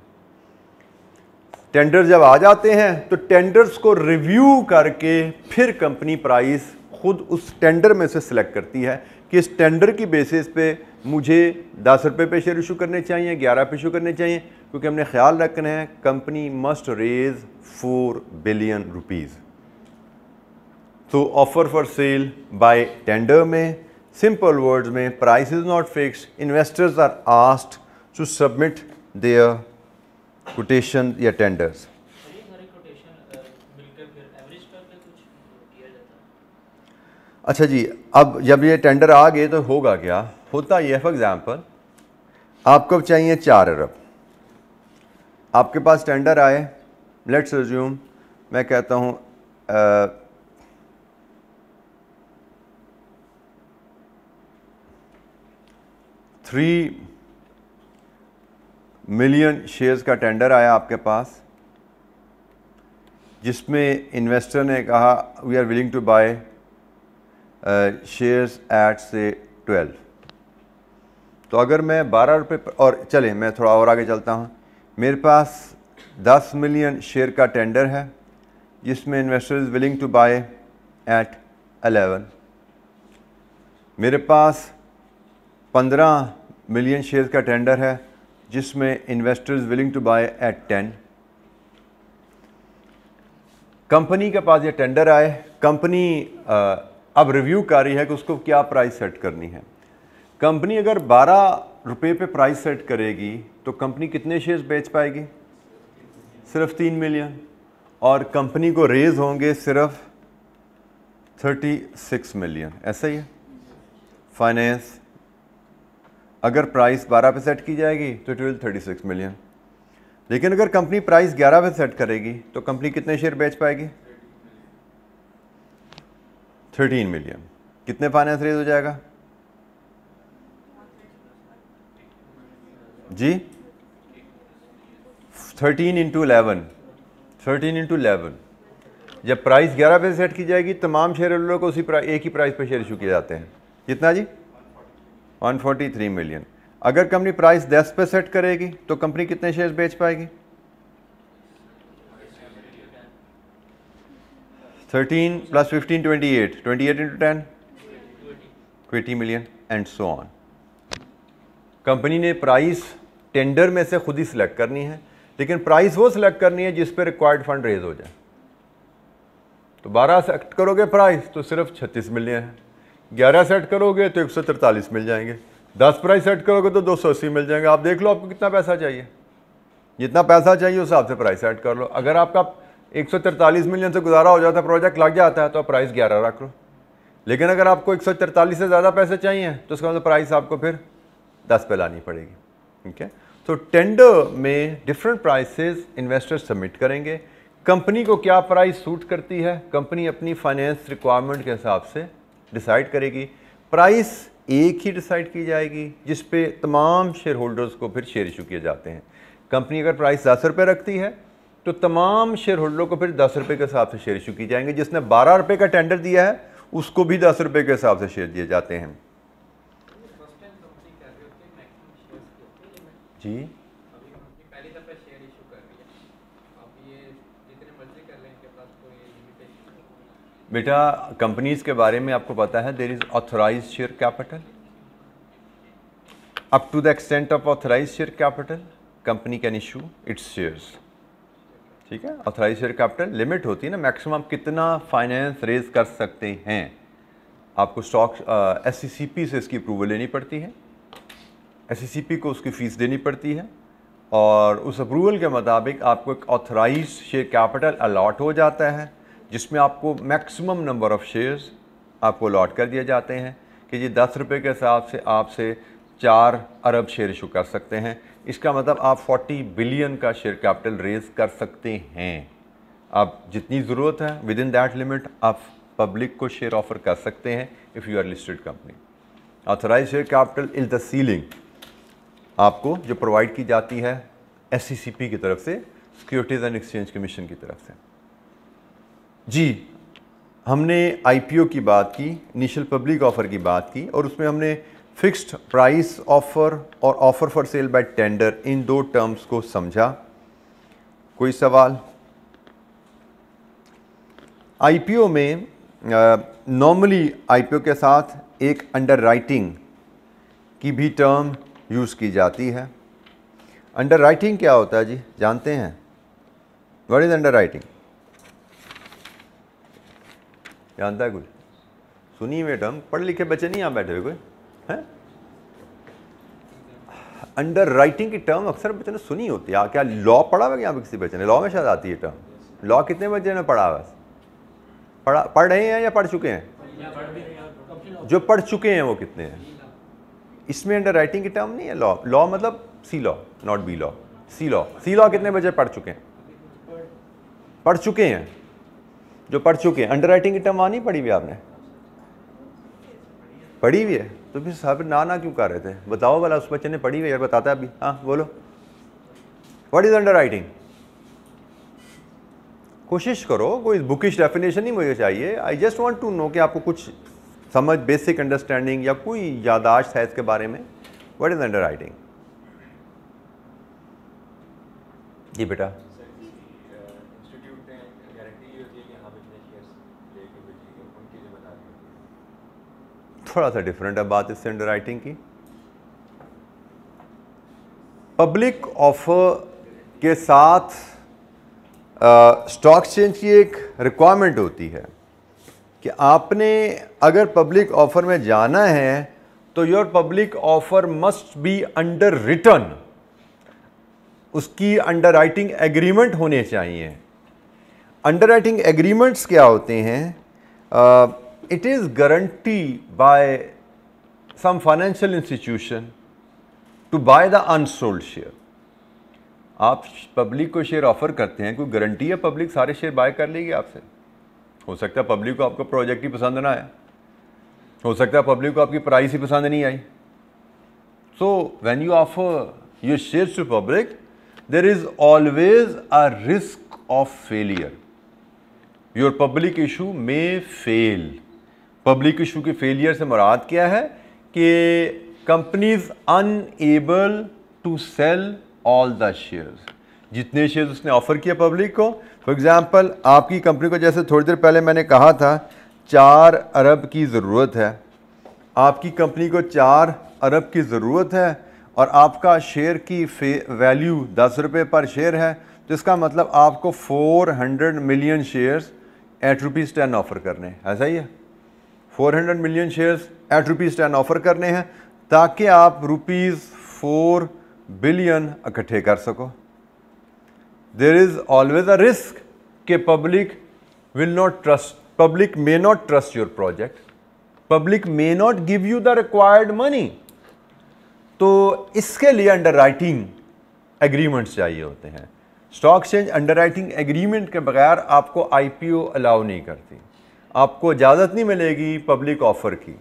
टेंडर जब आ जाते हैं तो टेंडर्स को रिव्यू करके फिर कंपनी प्राइस खुद उस टेंडर में से सिलेक्ट करती है कि इस टेंडर की बेसिस पे मुझे दस रुपये पे शेयर इशू करने चाहिए ग्यारह पे इशू करने चाहिए क्योंकि हमने ख्याल रखना है company must raise four billion rupees तो offer for sale by tender में सिंपल वर्ड्स में price is not fixed investors are asked to submit their quotation या टेंडर्स अच्छा जी अब जब ये टेंडर आ गए तो होगा क्या होता ये फॉर एग्ज़ाम्पल आपको चाहिए चार अरब आपके पास टेंडर आए लेट्स रिज्यूम मैं कहता हूँ थ्री मिलियन शेयर्स का टेंडर आया आपके पास जिसमें इन्वेस्टर ने कहा we are willing to buy shares at say twelve तो अगर मैं बारह रुपये और चले मैं थोड़ा और आगे चलता हूँ मेरे पास दस मिलियन शेयर का टेंडर है जिसमें investor is willing to buy at eleven मेरे पास पंद्रह मिलियन शेयर का टेंडर है जिसमें investors willing to buy at ten company के पास ये टेंडर आए कंपनी अब रिव्यू कर रही है कि उसको क्या प्राइस सेट करनी है कंपनी अगर बारह रुपये पे प्राइस सेट करेगी तो कंपनी कितने शेयर्स बेच पाएगी सिर्फ तीन मिलियन और कंपनी को रेज होंगे सिर्फ थर्टी सिक्स मिलियन ऐसा ही है फाइनेंस अगर प्राइस 12 पे सेट की जाएगी तो इट विल 36 मिलियन लेकिन अगर कंपनी प्राइस 11 पे सेट करेगी तो कंपनी कितने शेयर बेच पाएगी 13 मिलियन कितने फाइनेंस रेज हो जाएगा जी 13 into eleven thirteen into eleven जब प्राइस 11 पे सेट की जाएगी तमाम शेयर होल्डर को उसी एक ही प्राइस पर शेयर इशू किए जाते हैं कितना जी 143 मिलियन अगर कंपनी प्राइस 10 पे सेट करेगी तो कंपनी कितने शेयर्स बेच पाएगी 13 plus 15 28 28 into ten twenty million and so on company ने प्राइस टेंडर में से खुद ही सिलेक्ट करनी है लेकिन प्राइस वो सिलेक्ट करनी है जिस पर रिक्वायर्ड फंड रेज हो जाए तो 12 सेलेक्ट करोगे प्राइस तो सिर्फ 36 मिलियन है 11 सेट करोगे तो एक मिल जाएंगे दस प्राइस सेट करोगे तो 280 मिल जाएंगे आप देख लो आपको कितना पैसा चाहिए जितना पैसा चाहिए उस हिसाब से प्राइस सेट कर लो अगर आपका एक मिलियन से गुजारा हो जाता है प्रोजेक्ट लग जाता है तो आप प्राइस ग्यारह रख लो लेकिन अगर आपको एक से ज़्यादा पैसे चाहिए तो उसका मतलब प्राइस आपको फिर दस पे लानी पड़ेगी ठीक है तो टेंडर में डिफरेंट प्राइसेस इन्वेस्टर सबमिट करेंगे कंपनी को क्या प्राइस सूट करती है कंपनी अपनी फाइनेंस रिक्वायरमेंट के हिसाब से डिसाइड करेगी प्राइस एक ही डिसाइड की जाएगी जिस पे तमाम शेयर होल्डर्स को फिर शेयर इशू किए जाते हैं कंपनी अगर प्राइस दस रुपये रखती है तो तमाम शेयर होल्डर को फिर दस रुपये के हिसाब से शेयर इशू किए जाएंगे जिसने बारह रुपये का टेंडर दिया है उसको भी दस रुपये के हिसाब से शेयर दिए जाते हैं जी बेटा कंपनीज के बारे में आपको पता है there is authorise share capital up to the extent of authorise share capital company can issue its shares ठीक है ऑथोराइज शेयर कैपिटल लिमिट होती है ना मैक्सिमम कितना फाइनेंस रेज कर सकते हैं आपको स्टॉक एस uh, e से इसकी अप्रूवल लेनी पड़ती है एस e को उसकी फ़ीस देनी पड़ती है और उस अप्रूवल के मुताबिक आपको एक ऑथराइज शेयर कैपिटल अलाट हो जाता है जिसमें आपको मैक्सिमम नंबर ऑफ़ शेयर्स आपको अलॉट कर दिए जाते हैं कि जी दस रुपये के हिसाब से आपसे चार अरब शेयर इशू कर सकते हैं इसका मतलब आप 40 बिलियन का शेयर कैपिटल रेज कर सकते हैं आप जितनी ज़रूरत है विद इन दैट लिमिट आप पब्लिक को शेयर ऑफर कर सकते हैं if you are listed company authorise share capital is the ceiling आपको जो प्रोवाइड की जाती है एस e की तरफ से सिक्योरिटीज़ एंड एक्सचेंज कमीशन की तरफ से जी हमने आईपीओ की बात की इनिशियल पब्लिक ऑफ़र की बात की और उसमें हमने फिक्स्ड प्राइस ऑफ़र और offer for sale by tender इन दो टर्म्स को समझा कोई सवाल आईपीओ में नॉर्मली आईपीओ के साथ एक अंडर राइटिंग की भी टर्म यूज़ की जाती है अंडर राइटिंग क्या होता है जी जानते हैं वट इज़ अंडर राइटिंग जानता है कुछ सुनिए मैडम पढ़े लिखे बच्चे नहीं यहाँ बैठे हुए कोई हैं अंडर राइटिंग की टर्म अक्सर बच्चे ने सुनी होती है क्या लॉ पढ़ा हुआ यहाँ पे किसी बच्चे ने लॉ में शायद आती है टर्म लॉ कितने बच्चे ने पढ़ा हुआ पढ़ा पढ़ रहे हैं या पढ़ चुके हैं जो पढ़ चुके हैं वो कितने हैं इसमें अंडर राइटिंग की टर्म नहीं है लॉ लॉ मतलब C law not B law C law C law कितने बजे पढ़ चुके हैं पढ़ चुके हैं जो पढ़ चुके हैं अंडर राइटिंग की टर्म वहाँ नहीं पढ़ी हुई आपने पढ़ी हुई है तो फिर साहब ना ना क्यों कर रहे थे बताओ वाला उस बच्चे ने पढ़ी हुई यार बताता है अभी हाँ बोलो वट इज़ अंडर राइटिंग कोशिश करो कोई बुकिश डेफिनेशन ही मुझे चाहिए I just want to know कि आपको कुछ समझ बेसिक अंडरस्टैंडिंग या कोई यादाश्त है इसके बारे में वट इज़ अंडर राइटिंग जी बेटा थोड़ा सा डिफरेंट है बात इससे अंडर राइटिंग की पब्लिक ऑफर के साथ स्टॉक चेंज की एक रिक्वायरमेंट होती है कि आपने अगर पब्लिक ऑफर में जाना है तो your public offer must be underwritten उसकी अंडर राइटिंग एग्रीमेंट होने चाहिए अंडर राइटिंग एग्रीमेंट्स क्या होते हैं it is guarantee by some financial institution to buy the unsold share. आप पब्लिक को शेयर ऑफर करते हैं कोई गारंटी है पब्लिक सारे शेयर बाय कर लेगी आपसे हो सकता है पब्लिक को आपका प्रोजेक्ट ही पसंद ना आया हो सकता है पब्लिक को आपकी प्राइस ही पसंद नहीं आई so when you offer your share to public there is always a risk of failure your public issue may fail public issue के फेलियर से मुराद क्या है कि company's unable to sell all the shares जितने शेयर्स उसने offer किया public को फॉर एग्ज़ाम्पल आपकी कंपनी को जैसे थोड़ी देर पहले मैंने कहा था चार अरब की ज़रूरत है आपकी कंपनी को चार अरब की ज़रूरत है और आपका शेयर की वैल्यू दस रुपये पर शेयर है तो इसका मतलब आपको 400 million shares at rupees ten offer करने ऐसा ही है 400 million shares at rupees ten offer करने हैं ताकि आप रुपीज़ फोर बिलियन इकट्ठे कर सको there is always a risk के public will not trust public may not trust your project public may not give you the required money तो इसके लिए अंडर राइटिंग एग्रीमेंट्स चाहिए होते हैं stock change underwriting agreement के बगैर आपको आई पी ओ अलाउ नहीं करती आपको इजाज़त नहीं मिलेगी पब्लिक ऑफ़र की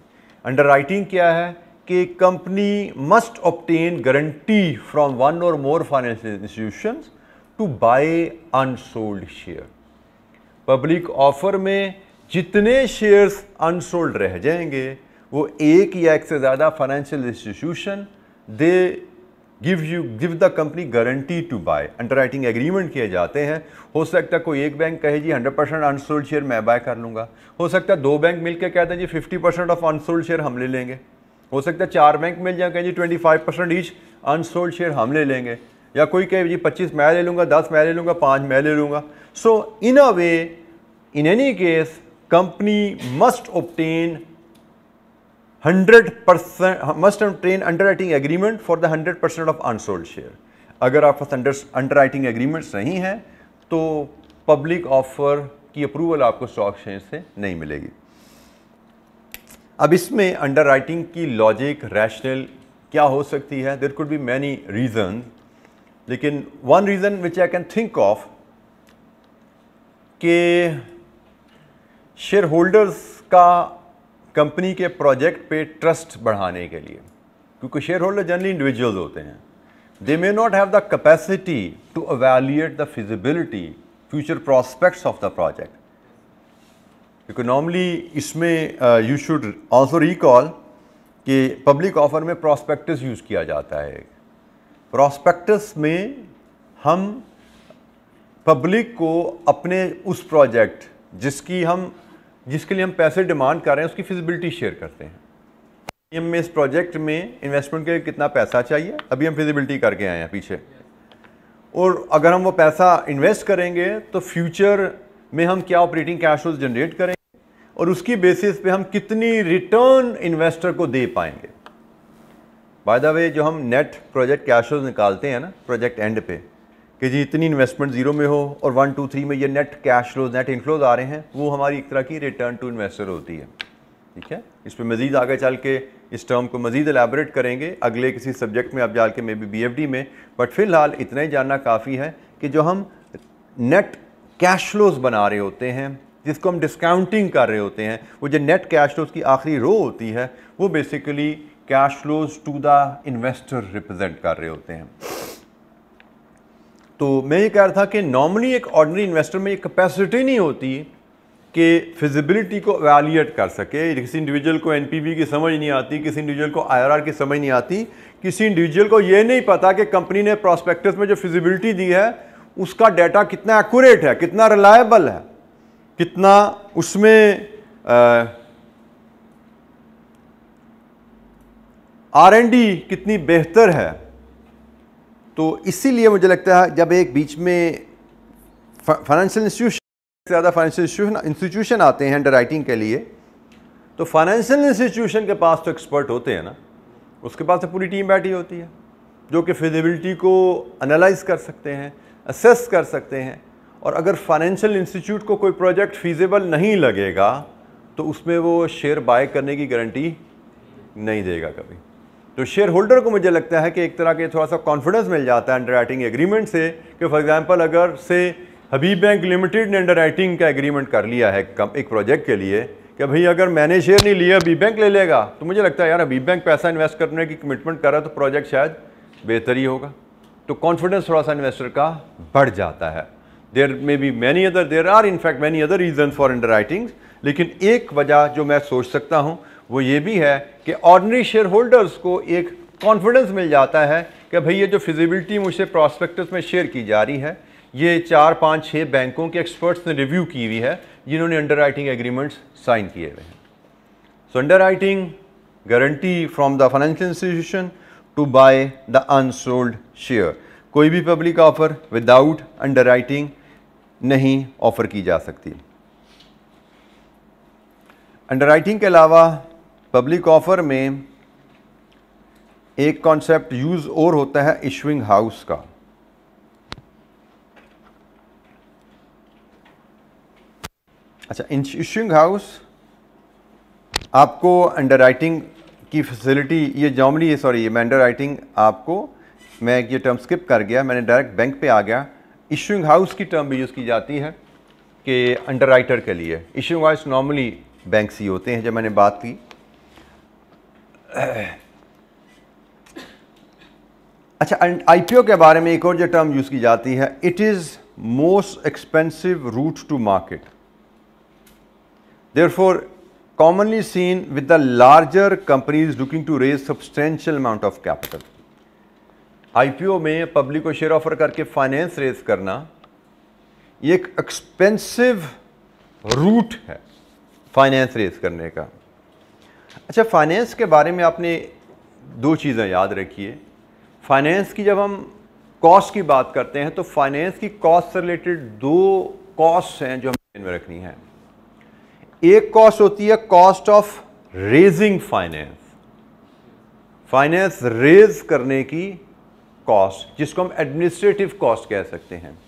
अंडर राइटिंग क्या है कि company must obtain guarantee from one or more financial institution to buy unsold share public offer में जितने शेयर्स अनसोल्ड रह जाएंगे वो एक या एक से ज़्यादा financial institution they give you give the company guarantee to buy underwriting agreement किए जाते हैं हो सकता है कोई एक बैंक कहे जी 100 परसेंट अनसोल्ड शेयर मैं बाय कर लूँगा हो सकता है दो बैंक मिलकर कहते हैं जी 50 परसेंट ऑफ अनसोल्ड शेयर हम ले लेंगे हो सकता है चार बैंक मिल जाए कहें जी 25 परसेंट ईच अनसोल्ड शेयर हम ले लेंगे या कोई कहे जी पच्चीस मैं ले लूँगा दस मैं ले लूँगा पाँच मैं ले लूँगा so in a way in any case company must obtain hundred must train underwriting agreement for the hundred percent of unsold share अगर आपके पास अंडर राइटिंग एग्रीमेंट्स नहीं हैं तो पब्लिक ऑफर की अप्रूवल आपको स्टॉक एक्सचेंज से नहीं मिलेगी अब इसमें अंडर राइटिंग की लॉजिक रैशनल क्या हो सकती है there could be many reason लेकिन one reason which I can think of के शेयर होल्डर्स का कंपनी के प्रोजेक्ट पे ट्रस्ट बढ़ाने के लिए क्योंकि शेयर होल्डर जनरली इंडिविजुअल होते हैं they may not have the capacity to evaluate the feasibility future prospects of the project क्योंकि नॉर्मली इसमें यू शुड ऑल्सो रिकॉल कि पब्लिक ऑफर में प्रॉस्पेक्टस यूज़ किया जाता है प्रॉस्पेक्टस में हम पब्लिक को अपने उस प्रोजेक्ट जिसकी हम जिसके लिए हम पैसे डिमांड कर रहे हैं उसकी फिजिबिलिटी शेयर करते हैं हमें इस प्रोजेक्ट में इन्वेस्टमेंट के लिए कितना पैसा चाहिए अभी हम फिजिबिलिटी करके आए हैं पीछे और अगर हम वो पैसा इन्वेस्ट करेंगे तो फ्यूचर में हम क्या ऑपरेटिंग कैश फ्लोज जनरेट करेंगे और उसकी बेसिस पे हम कितनी रिटर्न इन्वेस्टर को दे पाएंगे बाय द वे जो हम नेट प्रोजेक्ट कैश फ्लोज निकालते हैं ना प्रोजेक्ट एंड पे कि जी इतनी इन्वेस्टमेंट जीरो में हो और वन टू थ्री में ये net cash flows net inflows आ रहे हैं वो हमारी एक तरह की रिटर्न टू इन्वेस्टर होती है ठीक है इस पर मज़ीद आगे चल के इस टर्म को मज़ीद एलेबरेट करेंगे अगले किसी सब्जेक्ट में आप जाल के maybe B F D में बट फ़िलहाल इतना ही जानना काफ़ी है कि जो हम नेट कैश फ्लोज बना रहे होते हैं जिसको हम डिस्काउंटिंग कर रहे होते हैं वो जो नेट कैश फ्लोज की आखिरी रो होती है वो basically cash flows to the investor represent कर रहे होते हैं तो मैं ये कह रहा था कि नॉर्मली एक ऑर्डनरी इन्वेस्टर में एक कैपेसिटी नहीं होती कि फिजिबिलिटी को वैल्यूएट कर सके किसी इंडिविजुअल को एनपीवी की समझ नहीं आती किसी इंडिविजुअल को आईआरआर की समझ नहीं आती किसी इंडिविजुअल को ये नहीं पता कि कंपनी ने प्रॉस्पेक्टस में जो फिजिबिलिटी दी है उसका डाटा कितना एक्यूरेट है कितना रिलायबल है कितना उसमें आर एन डी कितनी बेहतर है तो इसीलिए मुझे लगता है जब एक बीच में फाइनेंशियल इंस्टीट्यूशन से ज़्यादा फाइनेंशियल इंस्टीट्यूशन आते हैं अंडर राइटिंग के लिए तो फाइनेंशियल इंस्टीट्यूशन के पास तो एक्सपर्ट होते हैं ना उसके पास तो पूरी टीम बैठी होती है जो कि फिजिबिलिटी को एनालाइज कर सकते हैं असेस कर सकते हैं और अगर फाइनेंशियल इंस्टीट्यूट को कोई प्रोजेक्ट फीजेबल नहीं लगेगा तो उसमें वो शेयर बाय करने की गारंटी नहीं देगा कभी तो शेयर होल्डर को मुझे लगता है कि एक तरह के थोड़ा सा कॉन्फिडेंस मिल जाता है अंडर राइटिंग एग्रीमेंट से कि फॉर एग्ज़ाम्पल अगर से हबीब बैंक लिमिटेड ने अंडर राइटिंग का एग्रीमेंट कर लिया है एक प्रोजेक्ट के लिए कि भाई अगर मैंने शेयर नहीं लिया हबीब बैंक ले लेगा तो मुझे लगता है यार हबीब बैंक पैसा इन्वेस्ट करने की कमिटमेंट कर रहा तो प्रोजेक्ट शायद बेहतर ही होगा तो कॉन्फिडेंस थोड़ा सा इन्वेस्टर का बढ़ जाता है there may be many other there are in fact many other reason for underwriting लेकिन एक वजह जो मैं सोच सकता हूँ वो ये भी है कि ऑर्डनरी शेयर होल्डर्स को एक कॉन्फिडेंस मिल जाता है कि भाई ये जो फिजिबिलिटी मुझसे प्रॉस्पेक्टस में शेयर की जा रही है ये चार पाँच छः बैंकों के एक्सपर्ट्स ने रिव्यू की हुई है जिन्होंने अंडर राइटिंग एग्रीमेंट्स साइन किए हुए हैं so underwriting guarantee from the financial institution to buy the unsold share कोई भी public offer without underwriting नहीं ऑफर की जा सकती अंडर राइटिंग के अलावा पब्लिक ऑफर में एक कॉन्सेप्ट यूज और होता है इशुइंग हाउस का अच्छा इशुइंग हाउस आपको अंडर राइटिंग की फैसिलिटी ये जॉमली है सॉरी ये मैं अंडर राइटिंग आपको मैं ये टर्म स्किप कर गया मैंने डायरेक्ट बैंक पे आ गया इशुइंग हाउस की टर्म भी यूज़ की जाती है कि अंडर राइटर के लिए इशुइंग हाउस नॉर्मली बैंक ही होते हैं जब मैंने बात की अच्छा आईपीओ के बारे में एक और जो टर्म यूज़ की जाती है it is most expensive route to market for commonly seen with the larger companies looking to raise substantial amount of capital IPO में पब्लिक को शेयर ऑफर करके फाइनेंस रेज करना ये एक एक्सपेंसिव रूट है फाइनेंस रेज करने का अच्छा फाइनेंस के बारे में आपने दो चीज़ें याद रखिए फाइनेंस की जब हम कॉस्ट की बात करते हैं तो फाइनेंस की कॉस्ट से रिलेटेड दो कॉस्ट हैं जो हमें में रखनी है एक कॉस्ट होती है cost of raising finance finance raise करने की कॉस्ट जिसको हम एडमिनिस्ट्रेटिव कॉस्ट कह सकते हैं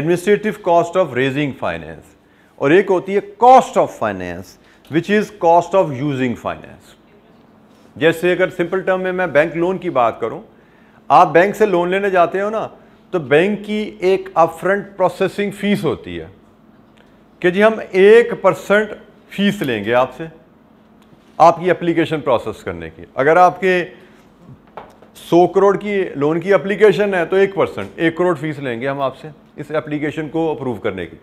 administrative cost of raising finance और एक होती है cost of finance which is cost of using finance जैसे अगर सिंपल टर्म में मैं बैंक लोन की बात करूं आप बैंक से लोन लेने जाते हो ना तो बैंक की एक अपफ्रंट प्रोसेसिंग फ़ीस होती है कि जी हम एक परसेंट फ़ीस लेंगे आपसे आपकी एप्लीकेशन प्रोसेस करने की अगर आपके सौ करोड़ की लोन की एप्लीकेशन है तो एक परसेंट एक करोड़ फीस लेंगे हम आपसे इस एप्लीकेशन को अप्रूव करने की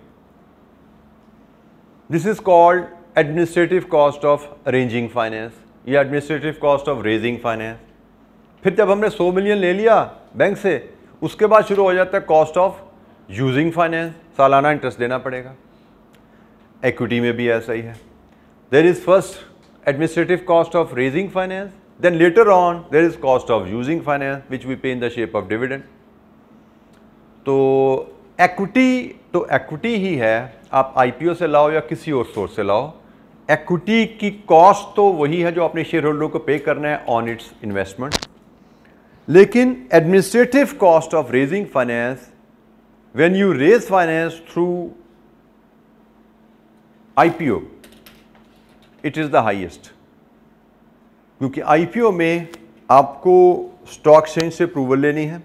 this is called administrative cost of arranging finance या administrative cost of raising finance फिर जब हमने सौ मिलियन ले लिया बैंक से उसके बाद शुरू हो जाता है कॉस्ट ऑफ यूजिंग फाइनेंस सालाना इंटरेस्ट देना पड़ेगा एक्विटी में भी ऐसा ही है there is first administrative cost of raising finance then later on there is cost of using finance which we pay in the shape of dividend तो equity तो एक्विटी ही है आप आईपीओ से लाओ या किसी और सोर्स से लाओ एक्विटी की कॉस्ट तो वही है जो अपने शेयर होल्डर को पे करना है ऑन इट्स इन्वेस्टमेंट लेकिन administrative cost of raising finance when you raise finance through IPO it is the highest क्योंकि आईपीओ में आपको स्टॉक चेंज से अप्रूवल लेनी है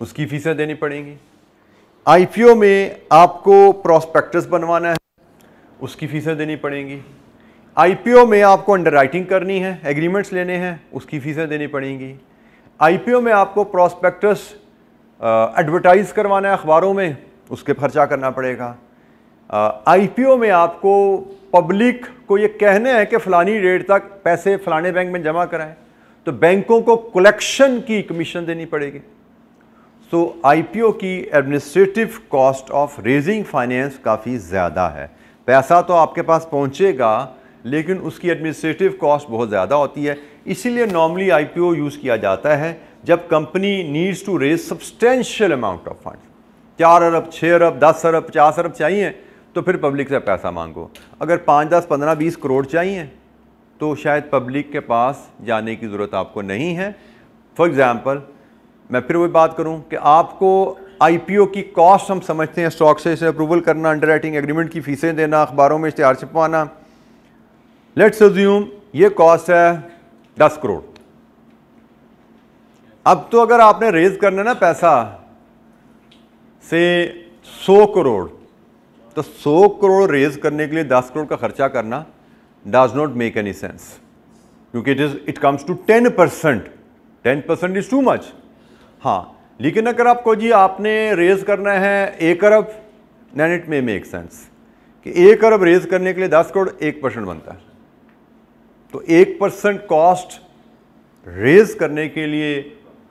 उसकी फीसें देनी पड़ेंगी आईपीओ में आपको प्रोस्पेक्टस बनवाना है उसकी फ़ीसें देनी पड़ेंगी आईपीओ में आपको अंडरराइटिंग करनी है एग्रीमेंट्स लेने हैं उसकी फ़ीसें देनी पड़ेंगी आईपीओ में आपको प्रॉस्पेक्टस एडवर्टाइज़ करवाना है अखबारों में उसके खर्चा करना पड़ेगा आईपीओ में आपको पब्लिक को ये कहना है कि फ़लानी रेट तक पैसे फ़लाने बैंक में जमा कराएं तो बैंकों को कलेक्शन की कमीशन देनी पड़ेगी सो so, आईपीओ की administrative cost of raising finance काफ़ी ज़्यादा है पैसा तो आपके पास पहुंचेगा लेकिन उसकी एडमिनिस्ट्रेटिव कॉस्ट बहुत ज़्यादा होती है इसीलिए नॉर्मली आईपीओ यूज़ किया जाता है जब company needs to raise substantial amount of fund चार अरब छः अरब दस अरब पचास अरब चाहिए तो फिर पब्लिक से पैसा मांगो अगर पाँच दस पंद्रह बीस करोड़ चाहिए तो शायद पब्लिक के पास जाने की ज़रूरत आपको नहीं है फॉर एग्ज़ाम्पल मैं फिर वही बात करूं कि आपको आईपीओ की कॉस्ट हम समझते हैं स्टॉक से इसे अप्रूवल करना अंडर राइटिंग एग्रीमेंट की फ़ीसें देना अखबारों में इश्तहार छिपवाना लेट्स अज्यूम ये कॉस्ट है दस करोड़ अब तो अगर आपने रेज करना ना पैसा से सौ करोड़ तो सौ करोड़ रेज करने के लिए दस करोड़ का खर्चा करना does not make any sense क्योंकि it is it comes to ten percent ten percent is too much हाँ लेकिन अगर आपको जी आपने रेज़ करना है एक अरब then it may make sense कि एक अरब रेज़ करने के लिए दस करोड़ एक परसेंट बनता है तो एक परसेंट कॉस्ट रेज़ करने के लिए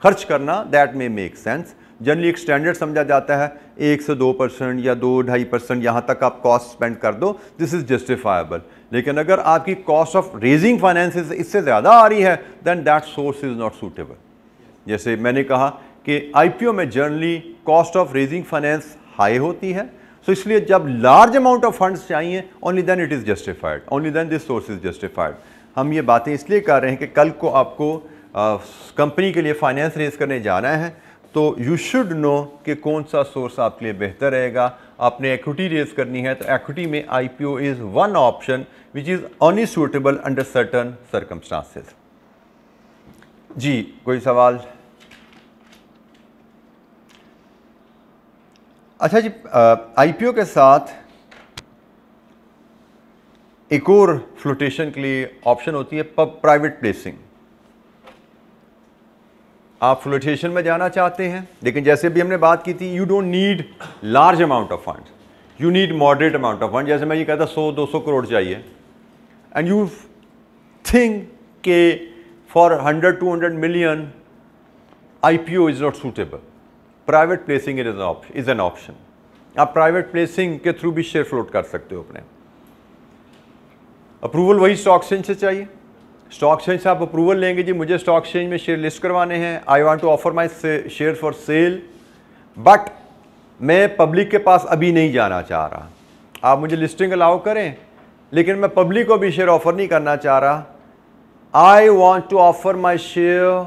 खर्च करना that may make sense generally एक स्टैंडर्ड समझा जाता है एक से दो परसेंट या दो ढाई परसेंट यहाँ तक आप कॉस्ट स्पेंड कर दो दिस इज़ जस्टिफाइबल लेकिन अगर आपकी कॉस्ट ऑफ रेजिंग फाइनेंस इससे ज़्यादा आ रही है then that source is not suitable जैसे मैंने कहा कि आईपीओ में generally cost of raising finance high होती है सो so, इसलिए जब लार्ज अमाउंट ऑफ फंड्स चाहिए only then it is justified only then this source is justified हम ये बातें इसलिए कर रहे हैं कि कल को आपको कंपनी के लिए फाइनेंस रेज करने जाना है तो यू शुड नो कि कौन सा सोर्स आपके लिए बेहतर रहेगा आपने एक्विटी रेज करनी है तो एक्विटी में I P O is one option which is only suitable under certain circumstances जी कोई सवाल अच्छा जी आईपीओ के साथ एक और फ्लोटेशन के लिए ऑप्शन होती है प्राइवेट प्लेसिंग आप फ्लोटेशन में जाना चाहते हैं लेकिन जैसे भी हमने बात की थी you don't need large amount of fund you need moderate amount of fund जैसे मैं ये कहता सौ दो सौ करोड़ चाहिए एंड यू थिंक के for hundred two hundred million I P O is not suitable private placing is is an option आप प्राइवेट प्लेसिंग के थ्रू भी शेयर फ्लोट कर सकते हो अपने अप्रूवल वही स्टॉक एक्सचेंज से चाहिए स्टॉक एक्सचेंज से आप अप्रूवल लेंगे जी मुझे स्टॉक एक्सचेंज में शेयर लिस्ट करवाने हैं I want to offer my share for sale but मैं पब्लिक के पास अभी नहीं जाना चाह रहा आप मुझे लिस्टिंग अलाउ करें लेकिन मैं पब्लिक को भी शेयर ऑफर नहीं करना चाह रहा I want to offer my share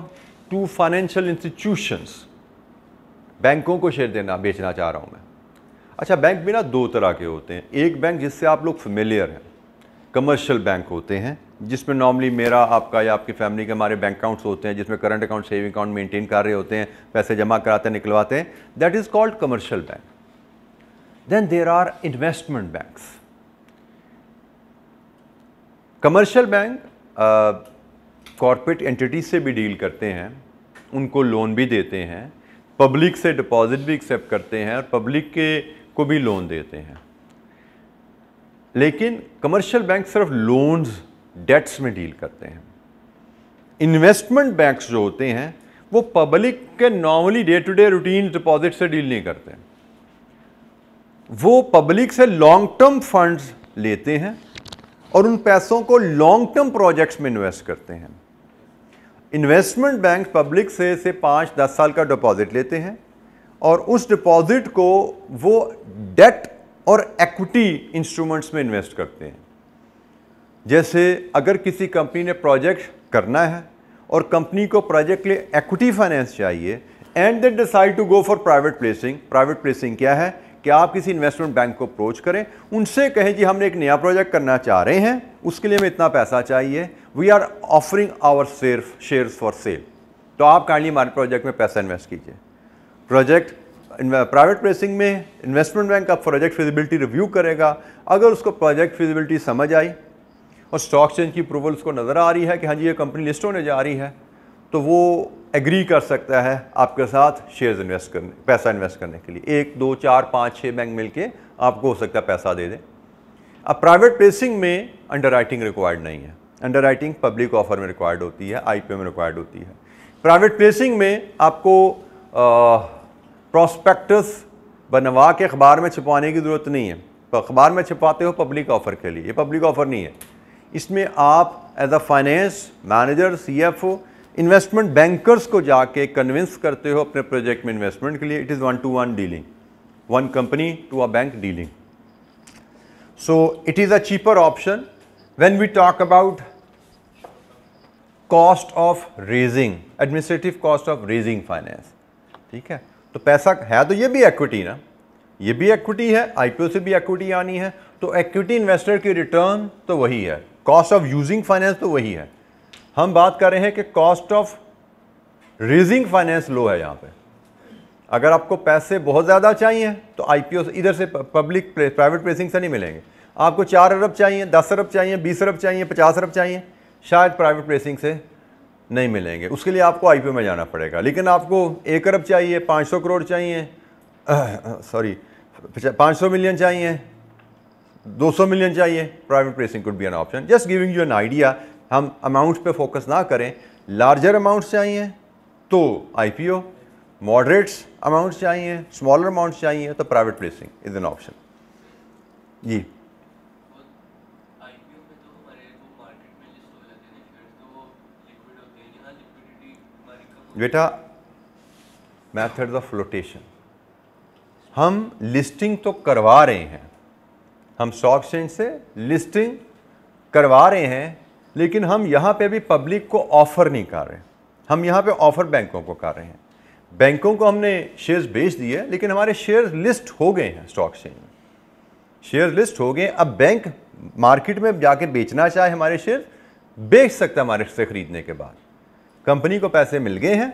to financial institutions बैंकों को शेयर देना बेचना चाह रहा हूँ मैं अच्छा बैंक भी ना दो तरह के होते हैं एक बैंक जिससे आप लोग फेमिलियर हैं कमर्शियल बैंक होते हैं जिसमें नॉर्मली मेरा आपका या आपकी फैमिली के हमारे बैंक अकाउंट्स होते हैं जिसमें current account saving account maintain कर रहे होते हैं पैसे जमा कराते हैं निकलवाते हैं that is called commercial bank then there are investment banks commercial bank corporate entities से भी डील करते हैं उनको लोन भी देते हैं पब्लिक से डिपॉजिट भी एक्सेप्ट करते हैं और पब्लिक के को भी लोन देते हैं लेकिन कमर्शियल बैंक सिर्फ लोन्स डेट्स में डील करते हैं इन्वेस्टमेंट बैंक्स जो होते हैं वो पब्लिक के normally day to day routine deposit से डील नहीं करते वो पब्लिक से लॉन्ग टर्म फंड्स लेते हैं और उन पैसों को लॉन्ग टर्म प्रोजेक्ट्स में इन्वेस्ट करते हैं इन्वेस्टमेंट बैंक पब्लिक से से पाँच दस साल का डिपॉजिट लेते हैं और उस डिपॉजिट को वो डेट और एक्विटी इंस्ट्रूमेंट्स में इन्वेस्ट करते हैं जैसे अगर किसी कंपनी ने प्रोजेक्ट करना है और कंपनी को प्रोजेक्ट के लिए एक्विटी फाइनेंस चाहिए and they decide to go for private placing private placing क्या है कि आप किसी इन्वेस्टमेंट बैंक को अप्रोच करें उनसे कहें जी हमने एक नया प्रोजेक्ट करना चाह रहे हैं उसके लिए हमें इतना पैसा चाहिए we are offering our share shares for sale तो आप काइंडली हमारे प्रोजेक्ट में पैसा इन्वेस्ट कीजिए प्रोजेक्ट प्राइवेट प्लेसिंग में इन्वेस्टमेंट बैंक का प्रोजेक्ट फिजिबिलिटी रिव्यू करेगा अगर उसको प्रोजेक्ट फिजिबिलिटी समझ आई और स्टॉक चेंज की अप्रूवल उसको नज़र आ रही है कि हाँ जी ये कंपनी लिस्ट होने जा रही है तो वो एग्री कर सकता है आपके साथ शेयर्स इन्वेस्ट करने पैसा इन्वेस्ट करने के लिए एक दो चार पाँच छः बैंक मिलके आपको हो सकता है पैसा दे दें अब प्राइवेट प्लेसिंग में अंडर रिक्वायर्ड नहीं है अंडर राइटिंग पब्लिक ऑफर में रिक्वायर्ड होती है आई में रिक्वायर्ड होती है प्राइवेट प्लेसिंग में आपको प्रॉस्पेक्टस बनवा के अखबार में छुपाने की ज़रूरत नहीं है अखबार में छुपाते हो पब्लिक ऑफ़र के लिए ये पब्लिक ऑफ़र नहीं है इसमें आप as a finance manager C F O investment bankers को जाके कन्विंस करते हो अपने प्रोजेक्ट में इन्वेस्टमेंट के लिए it is one to one dealing one company to a bank dealing so it is a cheaper option when we talk about cost of raising administrative cost of raising finance ठीक है तो पैसा है तो ये भी एक्विटी ना ये भी एक्विटी है आईपीओ से भी एक्विटी आनी है तो एक्विटी इन्वेस्टर की रिटर्न तो वही है कॉस्ट ऑफ यूजिंग फाइनेंस तो वही है हम बात कर रहे हैं कि cost of raising finance low है यहाँ पे अगर आपको पैसे बहुत ज़्यादा चाहिए तो आईपीओ से इधर से पब्लिक प्राइवेट प्लेसिंग से नहीं मिलेंगे आपको चार अरब चाहिए दस अरब चाहिए बीस अरब चाहिए पचास अरब चाहिए शायद प्राइवेट प्लेसिंग से नहीं मिलेंगे उसके लिए आपको आई में जाना पड़ेगा लेकिन आपको एक अरब चाहिए पाँच सौ करोड़ चाहिए सॉरी पाँच सौ मिलियन चाहिए 200 मिलियन चाहिए private placing could be an option just giving you an idea हम अमाउंट पे फोकस ना करें लार्जर अमाउंट्स चाहिए तो आईपीओ मॉडरेट्स अमाउंट्स चाहिए स्मॉलर अमाउंट्स चाहिए तो private placing is an option जी बेटा मैथड ऑफ फ्लोटेशन हम लिस्टिंग तो करवा रहे हैं हम स्टॉक एक्सचेंज से लिस्टिंग करवा रहे हैं लेकिन हम यहाँ पे भी पब्लिक को ऑफ़र नहीं कर रहे हम यहाँ पे ऑफ़र बैंकों को कर रहे हैं बैंकों को हमने शेयर्स बेच दिए लेकिन हमारे शेयर लिस्ट हो गए हैं स्टॉक एक्सचेंज में शेयर लिस्ट हो गए अब बैंक मार्केट में जाके बेचना चाहे हमारे शेयर बेच सकता है हमारे से खरीदने के बाद कंपनी को पैसे मिल गए हैं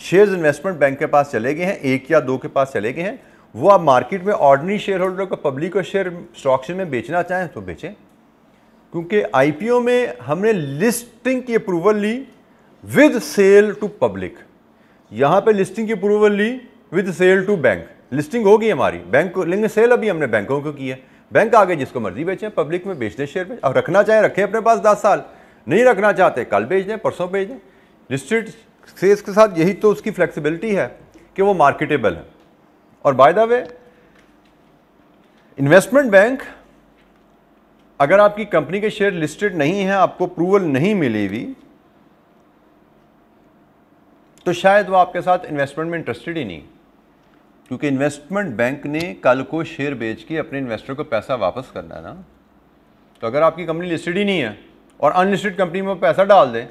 शेयर्स इन्वेस्टमेंट बैंक के पास चले गए हैं एक या दो के पास चले गए हैं वो आप मार्केट में ऑर्डनरी शेयर होल्डर को पब्लिक को शेयर स्टॉक्स में बेचना चाहें तो बेचें क्योंकि आई में हमने लिस्टिंग की अप्रूवल ली विद सेल टू पब्लिक यहाँ पे लिस्टिंग की अप्रूवल ली with sale to bank listing होगी हमारी बैंक को लेकिन सेल अभी हमने बैंकों को की है बैंक आगे जिसको मर्जी बेचें पब्लिक में बेच दें शेयर में रखना चाहें रखें अपने पास दस साल नहीं रखना चाहते कल बेच दें परसों बेच दें लिस्टेड सेल्स के साथ यही तो उसकी फ्लेक्सिबिलिटी है कि वो मार्केटेबल है और by the way investment bank अगर आपकी कंपनी के शेयर लिस्टेड नहीं है आपको अप्रूवल नहीं मिली हुई तो शायद वो आपके साथ इन्वेस्टमेंट में इंटरेस्टेड ही नहीं क्योंकि इन्वेस्टमेंट बैंक ने कल को शेयर बेच के अपने इन्वेस्टर को पैसा वापस करना है ना तो अगर आपकी कंपनी लिस्टेड ही नहीं है और अनलिस्टेड कंपनी में पैसा डाल दें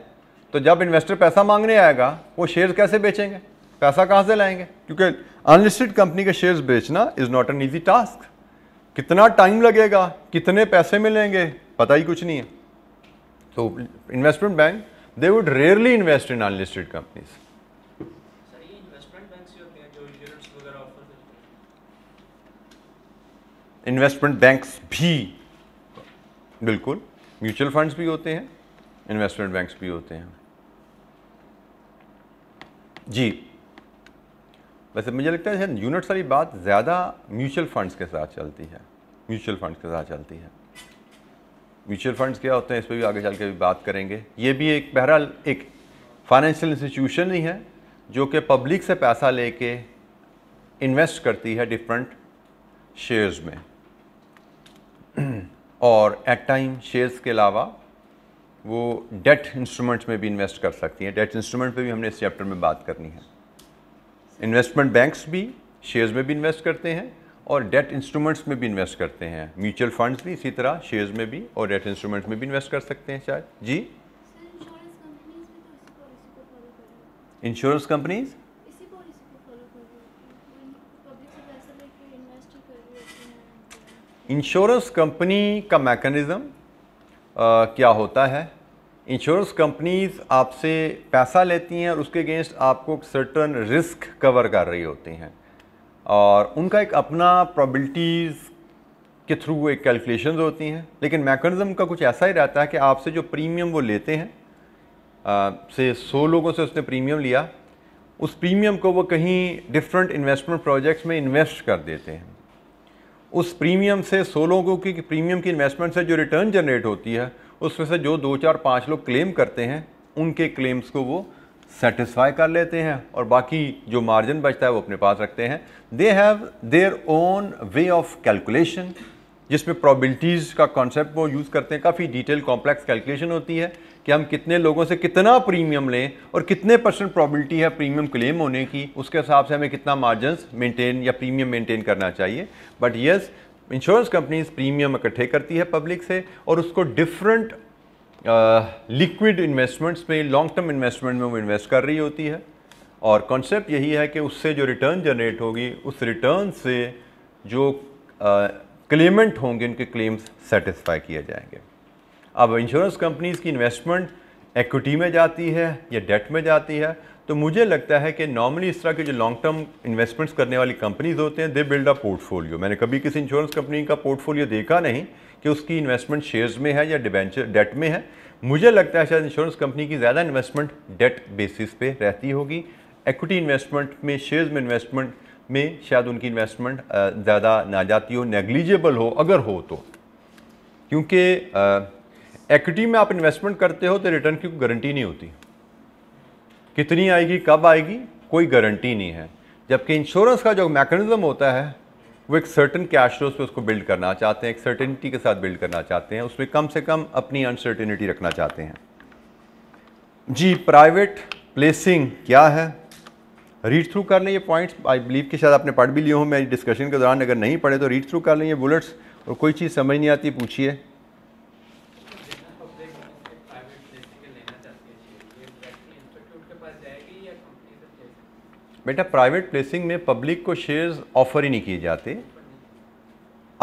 तो जब इन्वेस्टर पैसा मांगने आएगा वो शेयर कैसे बेचेंगे पैसा कहाँ से लाएंगे क्योंकि अनलिस्टेड कंपनी के शेयर्स बेचना is not an easy task कितना टाइम लगेगा कितने पैसे मिलेंगे पता ही कुछ नहीं है तो investment bank they would rarely invest in unlisted companies investment banks भी बिल्कुल म्यूचुअल फंड्स भी होते हैं इन्वेस्टमेंट बैंक्स भी होते हैं जी वैसे मुझे लगता है यूनिट्स वाली बात ज़्यादा म्यूचुअल फंड्स के साथ चलती है म्यूचुअल फंड्स के साथ चलती है म्यूचुअल फंड्स क्या होते हैं इस पर भी आगे चल के भी बात करेंगे ये भी एक बहरहाल एक फाइनेंशियल इंस्टीट्यूशन ही है जो कि पब्लिक से पैसा लेके इन्वेस्ट करती है डिफरेंट शेयर्स में और एट टाइम शेयर्स के अलावा वो डेट इंस्ट्रूमेंट्स में भी इन्वेस्ट कर सकती हैं डेट इंस्ट्रूमेंट पे भी हमने इस चैप्टर में बात करनी है इन्वेस्टमेंट बैंक्स भी शेयर्स में भी इन्वेस्ट करते हैं और डेट इंस्ट्रूमेंट्स में भी इन्वेस्ट करते हैं म्यूचुअल फंड्स भी इसी तरह शेयर्स में भी और डेट इंस्ट्रूमेंट्स में भी इन्वेस्ट कर सकते हैं शायद जी इंश्योरेंस कंपनीज इंश्योरेंस कंपनी का मैकेनिज़्म क्या होता है इंश्योरेंस कंपनीज आपसे पैसा लेती हैं और उसके अगेंस्ट आपको सर्टन रिस्क कवर कर रही होती हैं और उनका एक अपना प्रॉबिलिटीज़ के थ्रू एक कैलकुलेशन होती हैं लेकिन मैकनिज़म का कुछ ऐसा ही रहता है कि आपसे जो प्रीमियम वो लेते हैं आ, से सौ लोगों से उसने प्रीमियम लिया उस प्रीमियम को वो कहीं डिफरेंट इन्वेस्टमेंट प्रोजेक्ट्स में इन्वेस्ट कर देते हैं उस प्रीमियम से सौ लोगों की प्रीमियम की इन्वेस्टमेंट से जो रिटर्न जनरेट होती है उसमें से जो दो चार पाँच लोग क्लेम करते हैं उनके क्लेम्स को वो सेटिस्फाई कर लेते हैं और बाकी जो मार्जिन बचता है वो अपने पास रखते हैं they have their own way of calculation जिसमें प्रॉबिलिटीज़ का कॉन्सेप्ट वो यूज़ करते हैं काफ़ी डिटेल कॉम्प्लेक्स कैलकुलेशन होती है कि हम कितने लोगों से कितना प्रीमियम लें और कितने परसेंट प्रॉबिलिटी है प्रीमियम क्लेम होने की उसके हिसाब से हमें कितना मार्जिन मेंटेन या प्रीमियम मेंटेन करना चाहिए but yes insurance companies premium इकट्ठे करती है पब्लिक से और उसको डिफरेंट लिक्विड इन्वेस्टमेंट्स में लॉन्ग टर्म इन्वेस्टमेंट में वो इन्वेस्ट कर रही होती है और कॉन्सेप्ट यही है कि उससे जो रिटर्न जनरेट होगी उस रिटर्न से जो क्लेमेंट uh, होंगे उनके क्लेम्स सेटिस्फाई किए जाएंगे अब इंश्योरेंस कंपनीज़ की इन्वेस्टमेंट एक्विटी में जाती है या डेट में जाती है तो मुझे लगता है कि नॉर्मली इस तरह के जो लॉन्ग टर्म इन्वेस्टमेंट्स करने वाली कंपनीज होते हैं दे बिल्ड अ पोर्टफोलियो मैंने कभी किसी इंश्योरेंस कंपनी का पोर्टफोलियो देखा नहीं कि उसकी इन्वेस्टमेंट शेयर्स में है या डिबेंचर डेट में है मुझे लगता है शायद इंश्योरेंस कंपनी की ज़्यादा इन्वेस्टमेंट डेट बेसिस पे रहती होगी एक्विटी इन्वेस्टमेंट में शेयर्स में इन्वेस्टमेंट में शायद उनकी इन्वेस्टमेंट ज़्यादा ना जाती हो नेग्लिजेबल हो अगर हो तो क्योंकि एक्विटी में आप इन्वेस्टमेंट करते हो तो रिटर्न की गारंटी नहीं होती कितनी आएगी कब आएगी कोई गारंटी नहीं है जबकि इंश्योरेंस का जो मैकेनिज़्म होता है वो एक सर्टन कैश फ्लोज पे उसको बिल्ड करना चाहते हैं एक सर्टेनिटी के साथ बिल्ड करना चाहते हैं उसमें कम से कम अपनी अनसर्टेनिटी रखना चाहते हैं जी प्राइवेट प्लेसिंग क्या है रीड थ्रू कर लें ये पॉइंट्स आई बिलीव कि शायद आपने पढ़ भी लिए हो मेरी डिस्कशन के दौरान अगर नहीं पढ़े तो रीड थ्रू कर लें ये बुलेट्स और कोई चीज़ समझ नहीं आती पूछिए बेटा प्राइवेट प्लेसिंग में पब्लिक को शेयर्स ऑफर ही नहीं किए जाते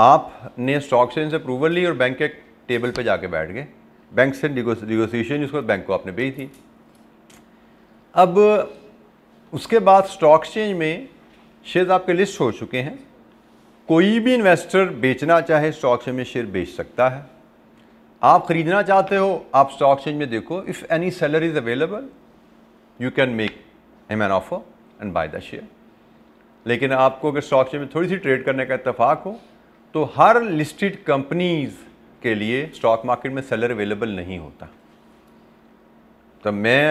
आपने स्टॉक एक्सचेंज अप्रूवल ली और बैंक के टेबल पे जाके बैठ गए बैंक से निगोसिएशन जिसको बैंक को आपने भेज दी अब उसके बाद स्टॉक एक्सचेंज में शेयर्स आपके लिस्ट हो चुके हैं कोई भी इन्वेस्टर बेचना चाहे स्टॉक एक्सचेंज में शेयर बेच सकता है आप ख़रीदना चाहते हो आप स्टॉक एक्सचेंज में देखो if any seller is available you can make them an offer and buy the share लेकिन आपको अगर स्टॉक शेयर में थोड़ी सी ट्रेड करने का इतफाक हो तो हर लिस्टेड कंपनीज के लिए स्टॉक मार्केट में सेलर अवेलेबल नहीं होता तो मैं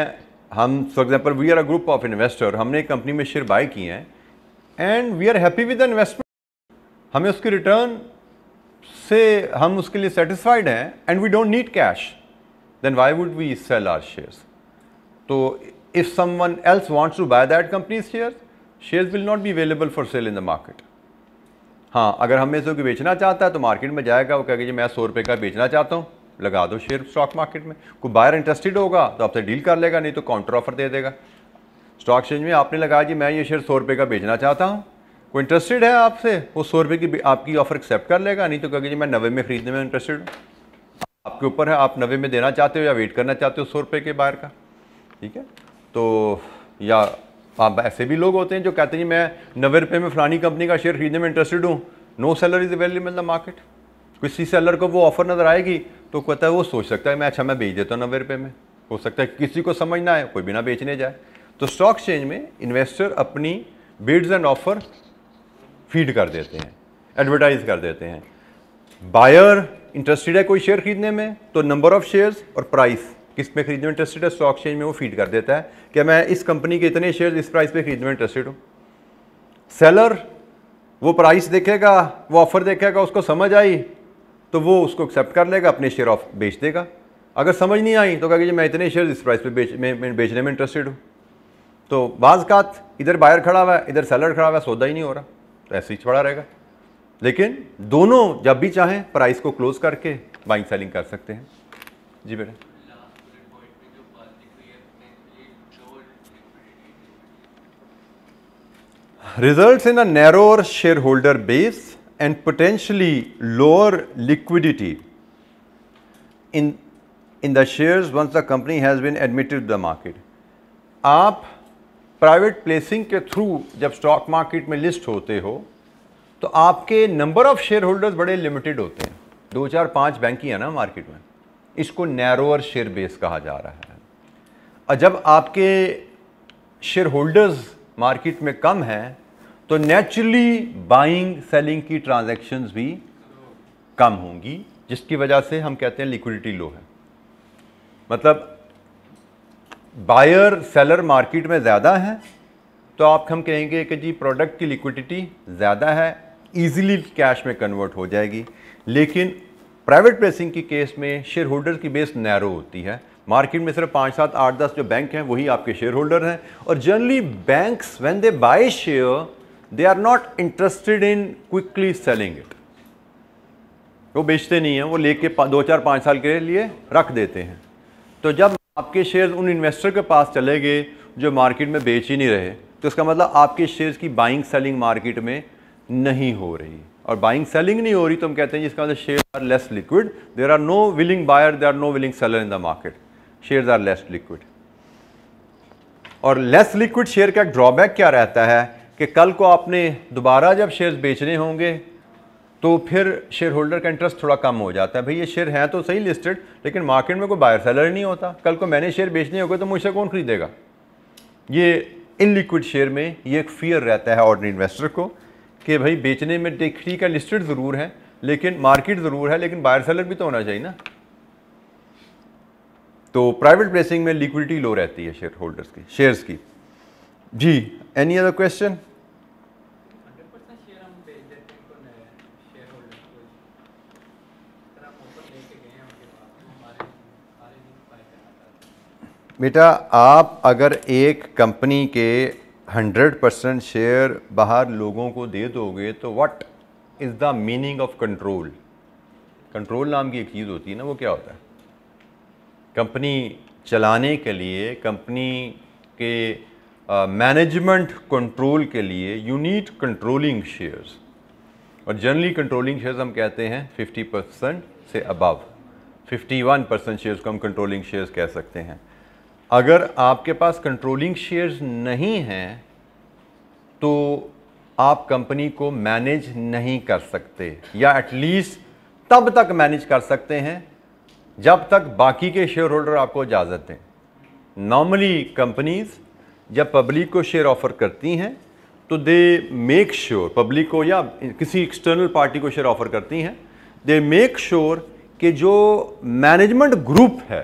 हम for example we are a group of investor हमने एक कंपनी में शेयर बाय किए हैं and we are happy with investment हमें उसके रिटर्न से हम उसके लिए सेटिस्फाइड हैं and we don't need cash then why would we sell our shares तो if someone else wants to buy that company's shares, shares will not be available for sale in the market. हाँ अगर हमें से कोई बेचना चाहता है तो मार्केट में जाएगा वो कहेगा जी मैं सौ रुपये का बेचना चाहता हूँ लगा दो शेयर स्टॉक मार्केट में कोई बायर इंटरेस्टेड होगा तो आपसे डील कर लेगा नहीं तो काउंटर ऑफर दे देगा स्टॉक एक्सचेंज में आपने लगाया जी मैं ये शेयर सौ रुपये का बेचना चाहता हूँ कोई इंटरेस्टेड है आपसे वो सौ रुपये की आपकी ऑफर एक्सेप्ट कर लेगा नहीं तो कहेगा जी मैं नबे में ख़रीदने में इंटरेस्टेड हूँ आपके ऊपर है आप नबे में देना चाहते हो या वेट करना चाहते हो सौ रुपये के बाहर का ठीक है तो या आप ऐसे भी लोग होते हैं जो कहते हैं मैं नब्बे रुपये में फ़लानी कंपनी का शेयर खरीदने में इंटरेस्टेड हूँ no seller is available in the market किसी सेलर को वो ऑफ़र नज़र आएगी तो कहता है वो सोच सकता है मैं अच्छा मैं बेच देता हूँ नब्बे रुपये में हो सकता है किसी को समझ ना आए कोई बिना बेचने जाए तो स्टॉक एक्सचेंज में इन्वेस्टर अपनी बिड्स एंड ऑफ़र फीड कर देते हैं एडवर्टाइज़ कर देते हैं बायर इंटरेस्टेड है कोई शेयर खरीदने में तो नंबर ऑफ़ शेयर्स और प्राइस किस में खरीदने में इंटरेस्टेड है स्टॉक एक्सचेंज में वो फीड कर देता है कि मैं इस कंपनी के इतने शेयर इस प्राइस पे खरीदने में इंटरेस्टेड हूँ सेलर वो प्राइस देखेगा वो ऑफ़र देखेगा उसको समझ आई तो वो उसको एक्सेप्ट कर लेगा अपने शेयर ऑफ बेच देगा अगर समझ नहीं आई तो कहेगा जी मैं इतने शेयर इस प्राइस पर बेच में, में बेचने में इंटरेस्टेड हूँ तो बाज़ात इधर बायर खड़ा हुआ है इधर सेलर खड़ा हुआ है सौदा ही नहीं हो रहा तो ऐसे ही पड़ा रहेगा लेकिन दोनों जब भी चाहें प्राइस को क्लोज़ करके बाइंग सेलिंग कर सकते हैं जी बेटा results in a narrower shareholder base and potentially lower liquidity in, in the shares once the company has been admitted to the market. aap private placing ke through jab stock market mein list hote ho to aapke number of shareholders bade limited hote hain do char panch bank hi hai na market mein isko narrower share base kaha ja raha hai aur jab aapke shareholders shareholders market में कम हैं तो naturally buying selling की transaction भी कम होंगी जिसकी वजह से हम कहते हैं लिक्विडिटी लो है मतलब बायर सेलर मार्केट में ज़्यादा है तो आप हम कहेंगे कि जी प्रोडक्ट की लिक्विडिटी ज़्यादा है इजीली कैश में कन्वर्ट हो जाएगी लेकिन प्राइवेट प्लेसिंग की केस में शेयर होल्डर की बेस नैरो होती है मार्केट में सिर्फ पाँच सात आठ दस जो बैंक हैं वही आपके शेयर होल्डर हैं और generally banks when they buy share they are not interested in quickly selling it वो बेचते नहीं हैं वो लेके दो चार पाँच साल के लिए रख देते हैं तो जब आपके शेयर्स उन इन्वेस्टर के पास चले गए जो मार्केट में बेच ही नहीं रहे तो इसका मतलब आपके शेयर्स की बाइंग सेलिंग मार्केट में नहीं हो रही और बाइंग सेलिंग नहीं हो रही तो हम कहते हैं जिसका मतलब share are less liquid there are no willing buyer there are no willing seller in the market share are less liquid और लेस लिक्विड शेयर का एक ड्रॉबैक क्या रहता है कि कल को आपने दोबारा जब शेयर्स बेचने होंगे तो फिर शेयर होल्डर का इंटरेस्ट थोड़ा कम हो जाता है भाई ये शेयर हैं तो सही लिस्टेड लेकिन मार्केट में कोई बायर सेलर नहीं होता कल को मैंने शेयर बेचने हो गए तो मुझसे कौन खरीदेगा ये इन लिक्विड शेयर में ये एक फियर रहता है ऑर्डनरी इन्वेस्टर को कि भाई बेचने में ठीक है लिस्टेड ज़रूर है लेकिन मार्केट ज़रूर है लेकिन बायर सेलर भी तो होना चाहिए ना तो प्राइवेट प्लेसिंग में लिक्विडिटी लो रहती है शेयर होल्डर्स की शेयर्स की जी एनी अदर क्वेश्चन बेटा आप अगर एक कंपनी के 100 परसेंट शेयर बाहर लोगों को दे दोगे तो what is the meaning of control control नाम की एक चीज़ होती है ना वो क्या होता है कंपनी चलाने के लिए कंपनी के मैनेजमेंट कंट्रोल के लिए यू नीड कंट्रोलिंग शेयर्स और जनरली कंट्रोलिंग शेयर्स हम कहते हैं 50 परसेंट से अबव 51 परसेंट शेयर्स को हम कंट्रोलिंग शेयर्स कह सकते हैं अगर आपके पास कंट्रोलिंग शेयर्स नहीं हैं तो आप कंपनी को मैनेज नहीं कर सकते या एटलीस्ट तब तक मैनेज कर सकते हैं जब तक बाकी के शेयर होल्डर आपको इजाज़त दें नॉर्मली कंपनीज़ या पब्लिक को शेयर ऑफ़र करती हैं तो दे मेक श्योर पब्लिक को या किसी एक्सटर्नल पार्टी को शेयर ऑफ़र करती हैं दे मेक श्योर कि जो मैनेजमेंट ग्रुप है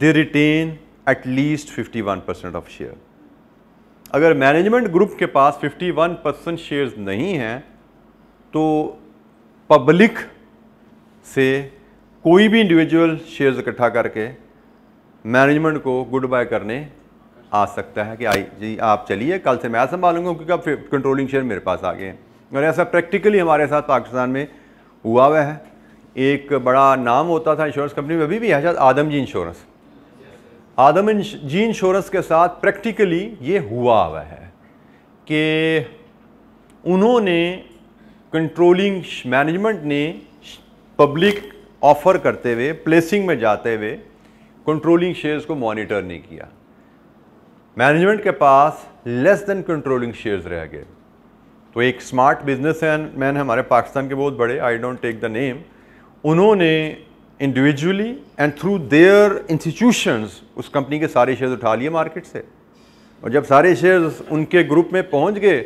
they retain at least 51 percent of share अगर मैनेजमेंट ग्रुप के पास 51 परसेंट शेयर नहीं हैं तो पब्लिक से कोई भी इंडिविजुअल शेयर्स इकट्ठा करके मैनेजमेंट को गुड बाय करने आ सकता है कि आई जी आप चलिए कल से मैं संभालूंगा क्योंकि अब कंट्रोलिंग शेयर मेरे पास आ गए हैं और ऐसा प्रैक्टिकली हमारे साथ पाकिस्तान में हुआ हुआ है एक बड़ा नाम होता था इंश्योरेंस कंपनी में अभी भी है शायद आदम जी इंश्योरेंस आदम जी इंश्योरेंस के साथ प्रैक्टिकली ये हुआ हुआ है कि उन्होंने कंट्रोलिंग मैनेजमेंट ने पब्लिक ऑफ़र करते हुए प्लेसिंग में जाते हुए कंट्रोलिंग शेयर्स को मॉनिटर नहीं किया मैनेजमेंट के पास लेस देन कंट्रोलिंग शेयर्स रह गए तो एक स्मार्ट बिजनेस मैन हमारे पाकिस्तान के बहुत बड़े I don't take the name उन्होंने individually and through their institutions उस कंपनी के सारे शेयर्स उठा लिए मार्केट से और जब सारे शेयर्स उनके ग्रुप में पहुंच गए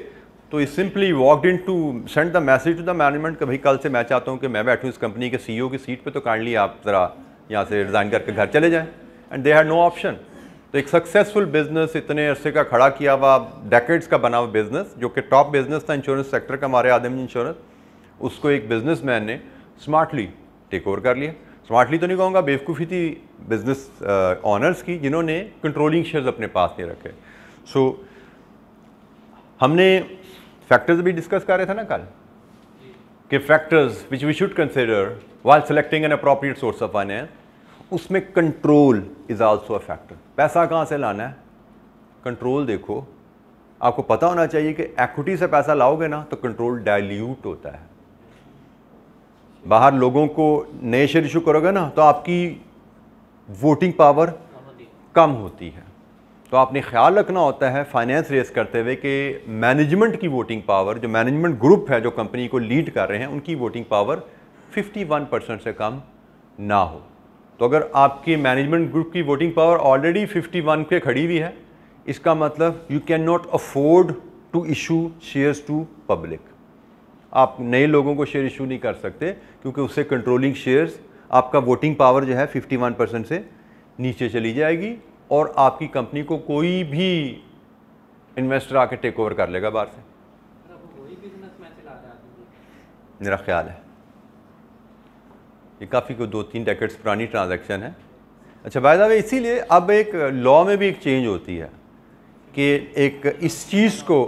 तो इस simply walked in to send the message to the management कि भाई कल से मैं चाहता हूँ कि मैं बैठूँ इस कंपनी के सीईओ की सीट पे तो काइंडली आप ज़रा यहाँ से रिज़ाइन करके घर चले जाएँ and they had no option तो एक सक्सेसफुल बिजनेस इतने अरसे का खड़ा किया हुआ डेकेड्स का बना हुआ बिजनेस जो कि टॉप बिजनेस था इंश्योरेंस सेक्टर का हमारे आदमी इंश्योरेंस उसको एक बिजनेस ने स्मार्टली टेक ओवर कर लिया स्मार्टली तो नहीं कहूँगा बेवकूफ़ी थी बिजनेस ऑनर्स uh, की जिन्होंने कंट्रोलिंग शेयर्स अपने पास नहीं रखे सो so, हमने फैक्टर्स भी डिस्कस कर रहे थे ना कल कि factors which we should consider while selecting an appropriate source of finance उसमें control is also a factor पैसा कहाँ से लाना है कंट्रोल देखो आपको पता होना चाहिए कि एक्विटी से पैसा लाओगे ना तो कंट्रोल डाइल्यूट होता है बाहर लोगों को नए शेयर इशू करोगे ना तो आपकी वोटिंग पावर कम होती है तो आपने ख्याल रखना होता है फाइनेंस रेस करते हुए कि मैनेजमेंट की वोटिंग पावर जो मैनेजमेंट ग्रुप है जो कंपनी को लीड कर रहे हैं उनकी वोटिंग पावर 51 परसेंट से कम ना हो तो अगर आपकी मैनेजमेंट ग्रुप की वोटिंग पावर ऑलरेडी 51 पे खड़ी हुई है इसका मतलब you can not afford to issue shares to public आप नए लोगों को शेयर इशू नहीं कर सकते क्योंकि उससे कंट्रोलिंग शेयर्स आपका वोटिंग पावर जो है 51 परसेंट से नीचे चली जाएगी और आपकी कंपनी को कोई भी इन्वेस्टर आके टेक ओवर कर लेगा बाहर से मतलब मेरा ख्याल है ये काफ़ी को दो तीन डेकेट्स पुरानी ट्रांजैक्शन है अच्छा बाय द वे इसीलिए अब एक लॉ में भी एक चेंज होती है कि एक इस चीज़ को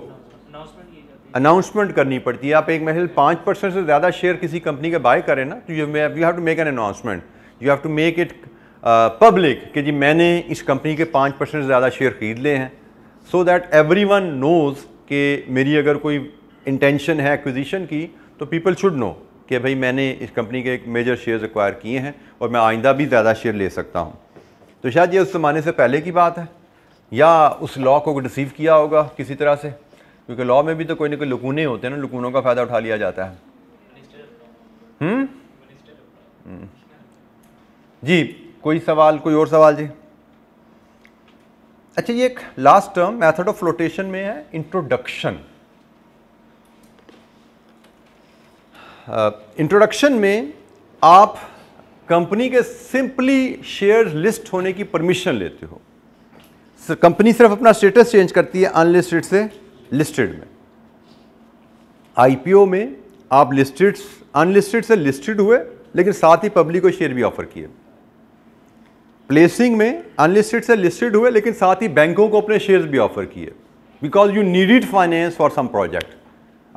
अनाउंसमेंट करनी पड़ती है आप एक महल पाँच परसेंट से ज़्यादा शेयर किसी कंपनी का बाय करें ना तो you you have to make an announcement you have to make it public कि जी मैंने इस कंपनी के पाँच परसेंट से ज़्यादा शेयर खरीद लिए हैं so that everyone knows कि मेरी अगर कोई इंटेंशन है एक्विजिशन की तो पीपल शुड नो कि भाई मैंने इस कंपनी के एक मेजर शेयर्स एक्वायर किए हैं और मैं आइंदा भी ज़्यादा शेयर ले सकता हूँ तो शायद ये उस ज़माने से पहले की बात है या उस लॉ को रिसीव किया होगा किसी तरह से क्योंकि लॉ में भी तो कोई ना कोई लकूने होते हैं ना लकूनों का फ़ायदा उठा लिया जाता है हम्म? जी कोई सवाल कोई और सवाल जी अच्छा ये एक last term method of flotation में है इंट्रोडक्शन इंट्रोडक्शन में आप कंपनी के सिंपली शेयर लिस्ट होने की परमिशन लेते हो कंपनी सिर्फ अपना स्टेटस चेंज करती है अनलिस्टेड से लिस्टेड में आईपीओ में आप लिस्टेड अनलिस्टेड से लिस्टेड हुए लेकिन साथ ही पब्लिक को शेयर भी ऑफर किए प्लेसिंग में अनलिस्टेड से लिस्टेड हुए लेकिन साथ ही बैंकों को अपने शेयर्स भी ऑफर किए because you needed finance for some project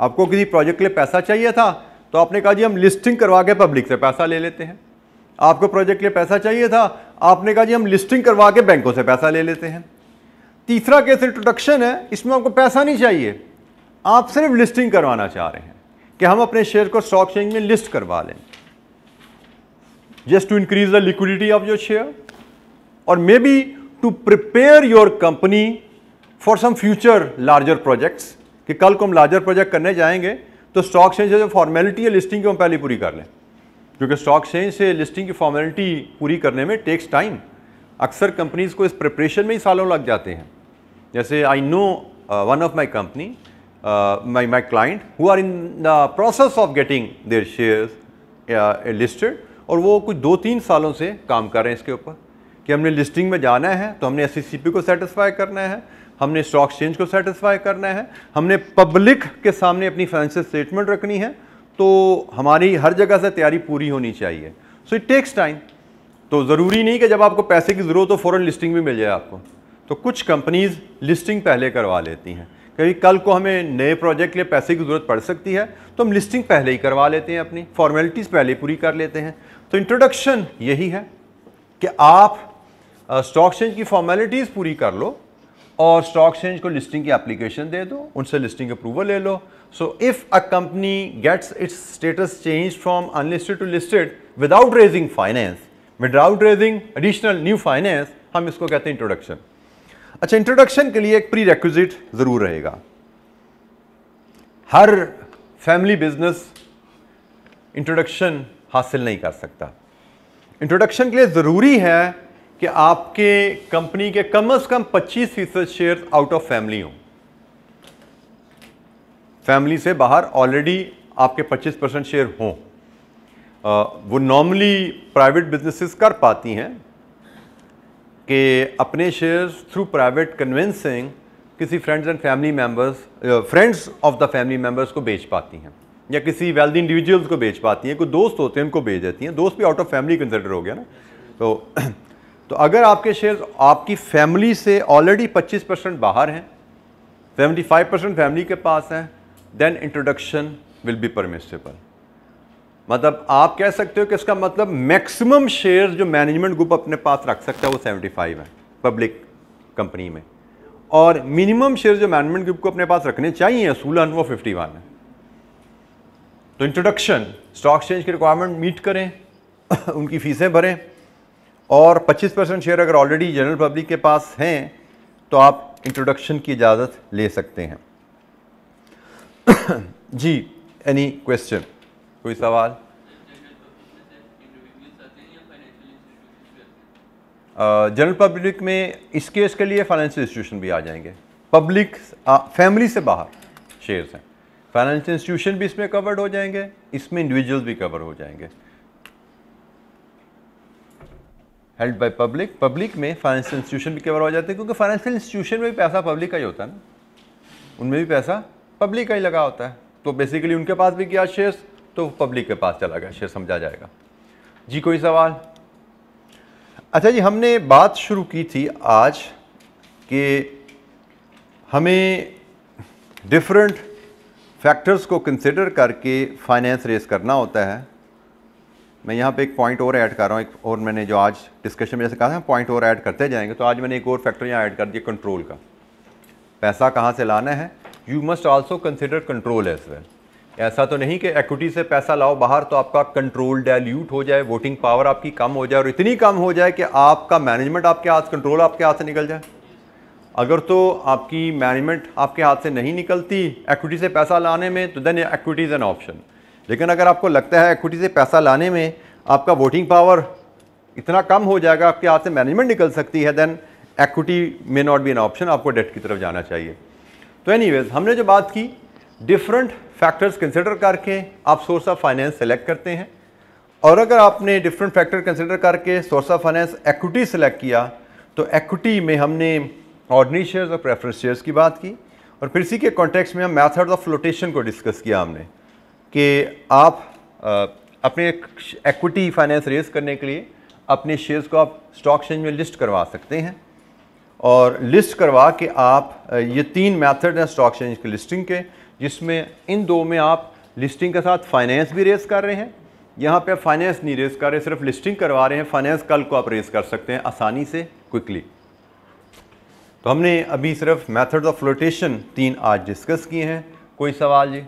आपको किसी प्रोजेक्ट के लिए पैसा चाहिए था तो आपने कहा जी हम लिस्टिंग करवा के पब्लिक से पैसा ले लेते हैं आपको प्रोजेक्ट के लिए पैसा चाहिए था आपने कहा जी हम लिस्टिंग करवा के बैंकों से पैसा ले लेते हैं तीसरा केस इंट्रोडक्शन है इसमें आपको पैसा नहीं चाहिए आप सिर्फ लिस्टिंग करवाना चाह रहे हैं कि हम अपने शेयर को स्टॉक चेंज में लिस्ट करवा लें just to increase the liquidity of your share और may be to prepare your company for some future larger projects कि कल को हम लार्जर प्रोजेक्ट करने जाएंगे तो स्टॉक चेंज जो फॉर्मेलिटी है लिस्टिंग की हम पहले पूरी कर लें क्योंकि स्टॉक चेंज से लिस्टिंग की फॉर्मेलिटी पूरी करने में टेक्स टाइम अक्सर कंपनीज को इस प्रिपरेशन में ही सालों लग जाते हैं जैसे I know one of my company my my client who are in the process of getting their shares listed और वो कुछ दो तीन सालों से काम कर रहे हैं इसके ऊपर कि हमने लिस्टिंग में जाना है तो हमने एस e को सेटिस्फाई करना है हमने स्टॉक एक्सचेंज को सेटिस्फाई करना है हमने पब्लिक के सामने अपनी फाइनेंशियल स्टेटमेंट रखनी है तो हमारी हर जगह से तैयारी पूरी होनी चाहिए सो इट टेक्स टाइम तो ज़रूरी नहीं कि जब आपको पैसे की ज़रूरत हो फ़ौरन लिस्टिंग भी मिल जाए आपको तो कुछ कंपनीज़ लिस्टिंग पहले करवा लेती हैं कभी कल को हमें नए प्रोजेक्ट के लिए पैसे की ज़रूरत पड़ सकती है तो हम लिस्टिंग पहले ही करवा लेते हैं अपनी फॉर्मेलिटीज़ पहले पूरी कर लेते हैं तो इंट्रोडक्शन यही है कि आप स्टॉक चेंज की फॉर्मेलिटीज़ पूरी कर लो और स्टॉक एक्सचेंज को लिस्टिंग की एप्लीकेशन दे दो उनसे लिस्टिंग अप्रूवल ले लो so if a company gets its status change from unlisted to listed without raising finance without raising additional new finance हम इसको कहते हैं इंट्रोडक्शन अच्छा इंट्रोडक्शन के लिए एक प्री रेक्विजिट ज़रूर रहेगा हर फैमिली बिजनेस इंट्रोडक्शन हासिल नहीं कर सकता इंट्रोडक्शन के लिए ज़रूरी है कि आपके कंपनी के कम से कम 25 फीसद शेयर आउट ऑफ फैमिली हों फैमिली से बाहर ऑलरेडी आपके 25 परसेंट शेयर हों वो नॉर्मली प्राइवेट बिजनेसेस कर पाती हैं कि अपने शेयर्स थ्रू प्राइवेट कन्वेंसिंग किसी friends and family members friends of the family members को बेच पाती हैं या किसी वेल्दी इंडिविजुअल्स को बेच पाती हैं कोई दोस्त होते हैं उनको बेच देती हैं दोस्त भी आउट ऑफ फैमिली कंसिडर हो गया ना तो तो अगर आपके शेयर आपकी फैमिली से ऑलरेडी 25 परसेंट बाहर हैं 75 परसेंट फैमिली के पास हैं then introduction will be permissible मतलब आप कह सकते हो कि इसका मतलब मैक्सिमम शेयर जो मैनेजमेंट ग्रुप अपने पास रख सकता है वो 75 है पब्लिक कंपनी में और मिनिमम शेयर जो मैनेजमेंट ग्रुप को अपने पास रखने चाहिए असूलन वो फिफ्टी वन है तो इंट्रोडक्शन स्टॉक एक्सचेंज की रिक्वायरमेंट मीट करें उनकी फ़ीसें भरें और 25 परसेंट शेयर अगर ऑलरेडी जनरल पब्लिक के पास हैं तो आप इंट्रोडक्शन की इजाज़त ले सकते हैं जी एनी क्वेश्चन कोई सवाल जनरल पब्लिक में इस केस के लिए फाइनेंशियल इंस्टीट्यूशन भी आ जाएंगे पब्लिक फैमिली से बाहर शेयर्स हैं फाइनेंशियल इंस्टीट्यूशन भी इसमें कवर्ड हो जाएंगे इसमें इंडिविजुअल भी कवर हो जाएंगे हेल्ड बाई पब्लिक पब्लिक में फाइनेंशियल इंस्टीट्यूशन भी कवर हो जाते हैं क्योंकि फाइनेंशियल इंस्टीट्यूशन में भी पैसा पब्लिक का ही होता है ना उनमें भी पैसा पब्लिक का ही लगा होता है तो बेसिकली उनके पास भी गया शेयर्स तो पब्लिक के पास चला गया शेयर समझा जाएगा जी कोई सवाल अच्छा जी हमने बात शुरू की थी आज कि हमें डिफरेंट फैक्टर्स को कंसिडर करके फाइनेंस रेस करना होता है मैं यहाँ पे एक पॉइंट और ऐड कर रहा हूँ एक और मैंने जो आज डिस्कशन में जैसे कहा था पॉइंट और ऐड करते जाएंगे तो आज मैंने एक और फैक्टर यहाँ ऐड कर दिया कंट्रोल का पैसा कहाँ से लाना है you must also consider control as well ऐसा तो नहीं कि एक्विटी से पैसा लाओ बाहर तो आपका कंट्रोल डायल्यूट हो जाए वोटिंग पावर आपकी कम हो जाए और इतनी कम हो जाए कि आपका मैनेजमेंट आपके हाथ कंट्रोल आपके हाथ से निकल जाए अगर तो आपकी मैनेजमेंट आपके हाथ से नहीं निकलती एक्विटी से पैसा लाने में तो then equity is an option लेकिन अगर आपको लगता है इक्विटी से पैसा लाने में आपका वोटिंग पावर इतना कम हो जाएगा आपके हाथ से मैनेजमेंट निकल सकती है then equity may not be an option आपको डेट की तरफ जाना चाहिए तो एनी हमने जो बात की डिफरेंट फैक्टर्स कंसिडर करके आप सोर्स ऑफ फाइनेंस सेलेक्ट करते हैं और अगर आपने डिफरेंट फैक्टर कंसिडर करके source of finance equity select किया तो एक्विटी में हमने ऑर्डनी शेयर्स और प्रेफरेंस शेयर्स की बात की और फिर इसी के कॉन्टेक्स्ट में हम मैथड ऑफ फ्लोटेशन को डिस्कस किया हमने कि आप अपने एक्विटी फाइनेंस रेज करने के लिए अपने शेयर्स को आप स्टॉक एक्सचेंज में लिस्ट करवा सकते हैं और लिस्ट करवा के आप ये तीन मेथड हैं स्टॉक एक्सचेंज के लिस्टिंग के जिसमें इन दो में आप लिस्टिंग के साथ फाइनेंस भी रेस कर रहे हैं यहाँ पे आप फाइनेंस नहीं रेस कर रहे सिर्फ लिस्टिंग करवा रहे हैं फाइनेंस कल को आप रेस कर सकते हैं आसानी से क्विकली तो हमने अभी सिर्फ मेथड्स ऑफ फ्लोटेशन तीन आज डिस्कस किए हैं कोई सवाल जी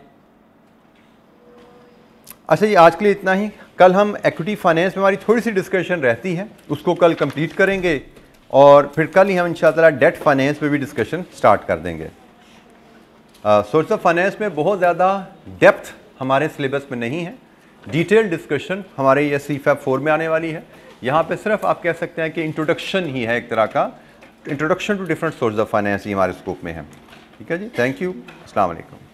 अच्छा ये आज के लिए इतना ही कल हम एक्विटी फाइनेंस में हमारी थोड़ी सी डिस्कशन रहती है उसको कल कंप्लीट करेंगे और फिर कल ही हम इन डेट फाइनेंस पे भी डिस्कशन स्टार्ट कर देंगे सोर्स ऑफ फाइनेंस में बहुत ज़्यादा डेप्थ हमारे सिलेबस में नहीं है डिटेल डिस्कशन हमारे ये सी फैफ़ फोर में आने वाली है यहाँ पे सिर्फ आप कह सकते हैं कि इंट्रोडक्शन ही है एक तरह का introduction to different source of finance ही हमारे स्कोप में है ठीक है जी थैंक यू अल्लाम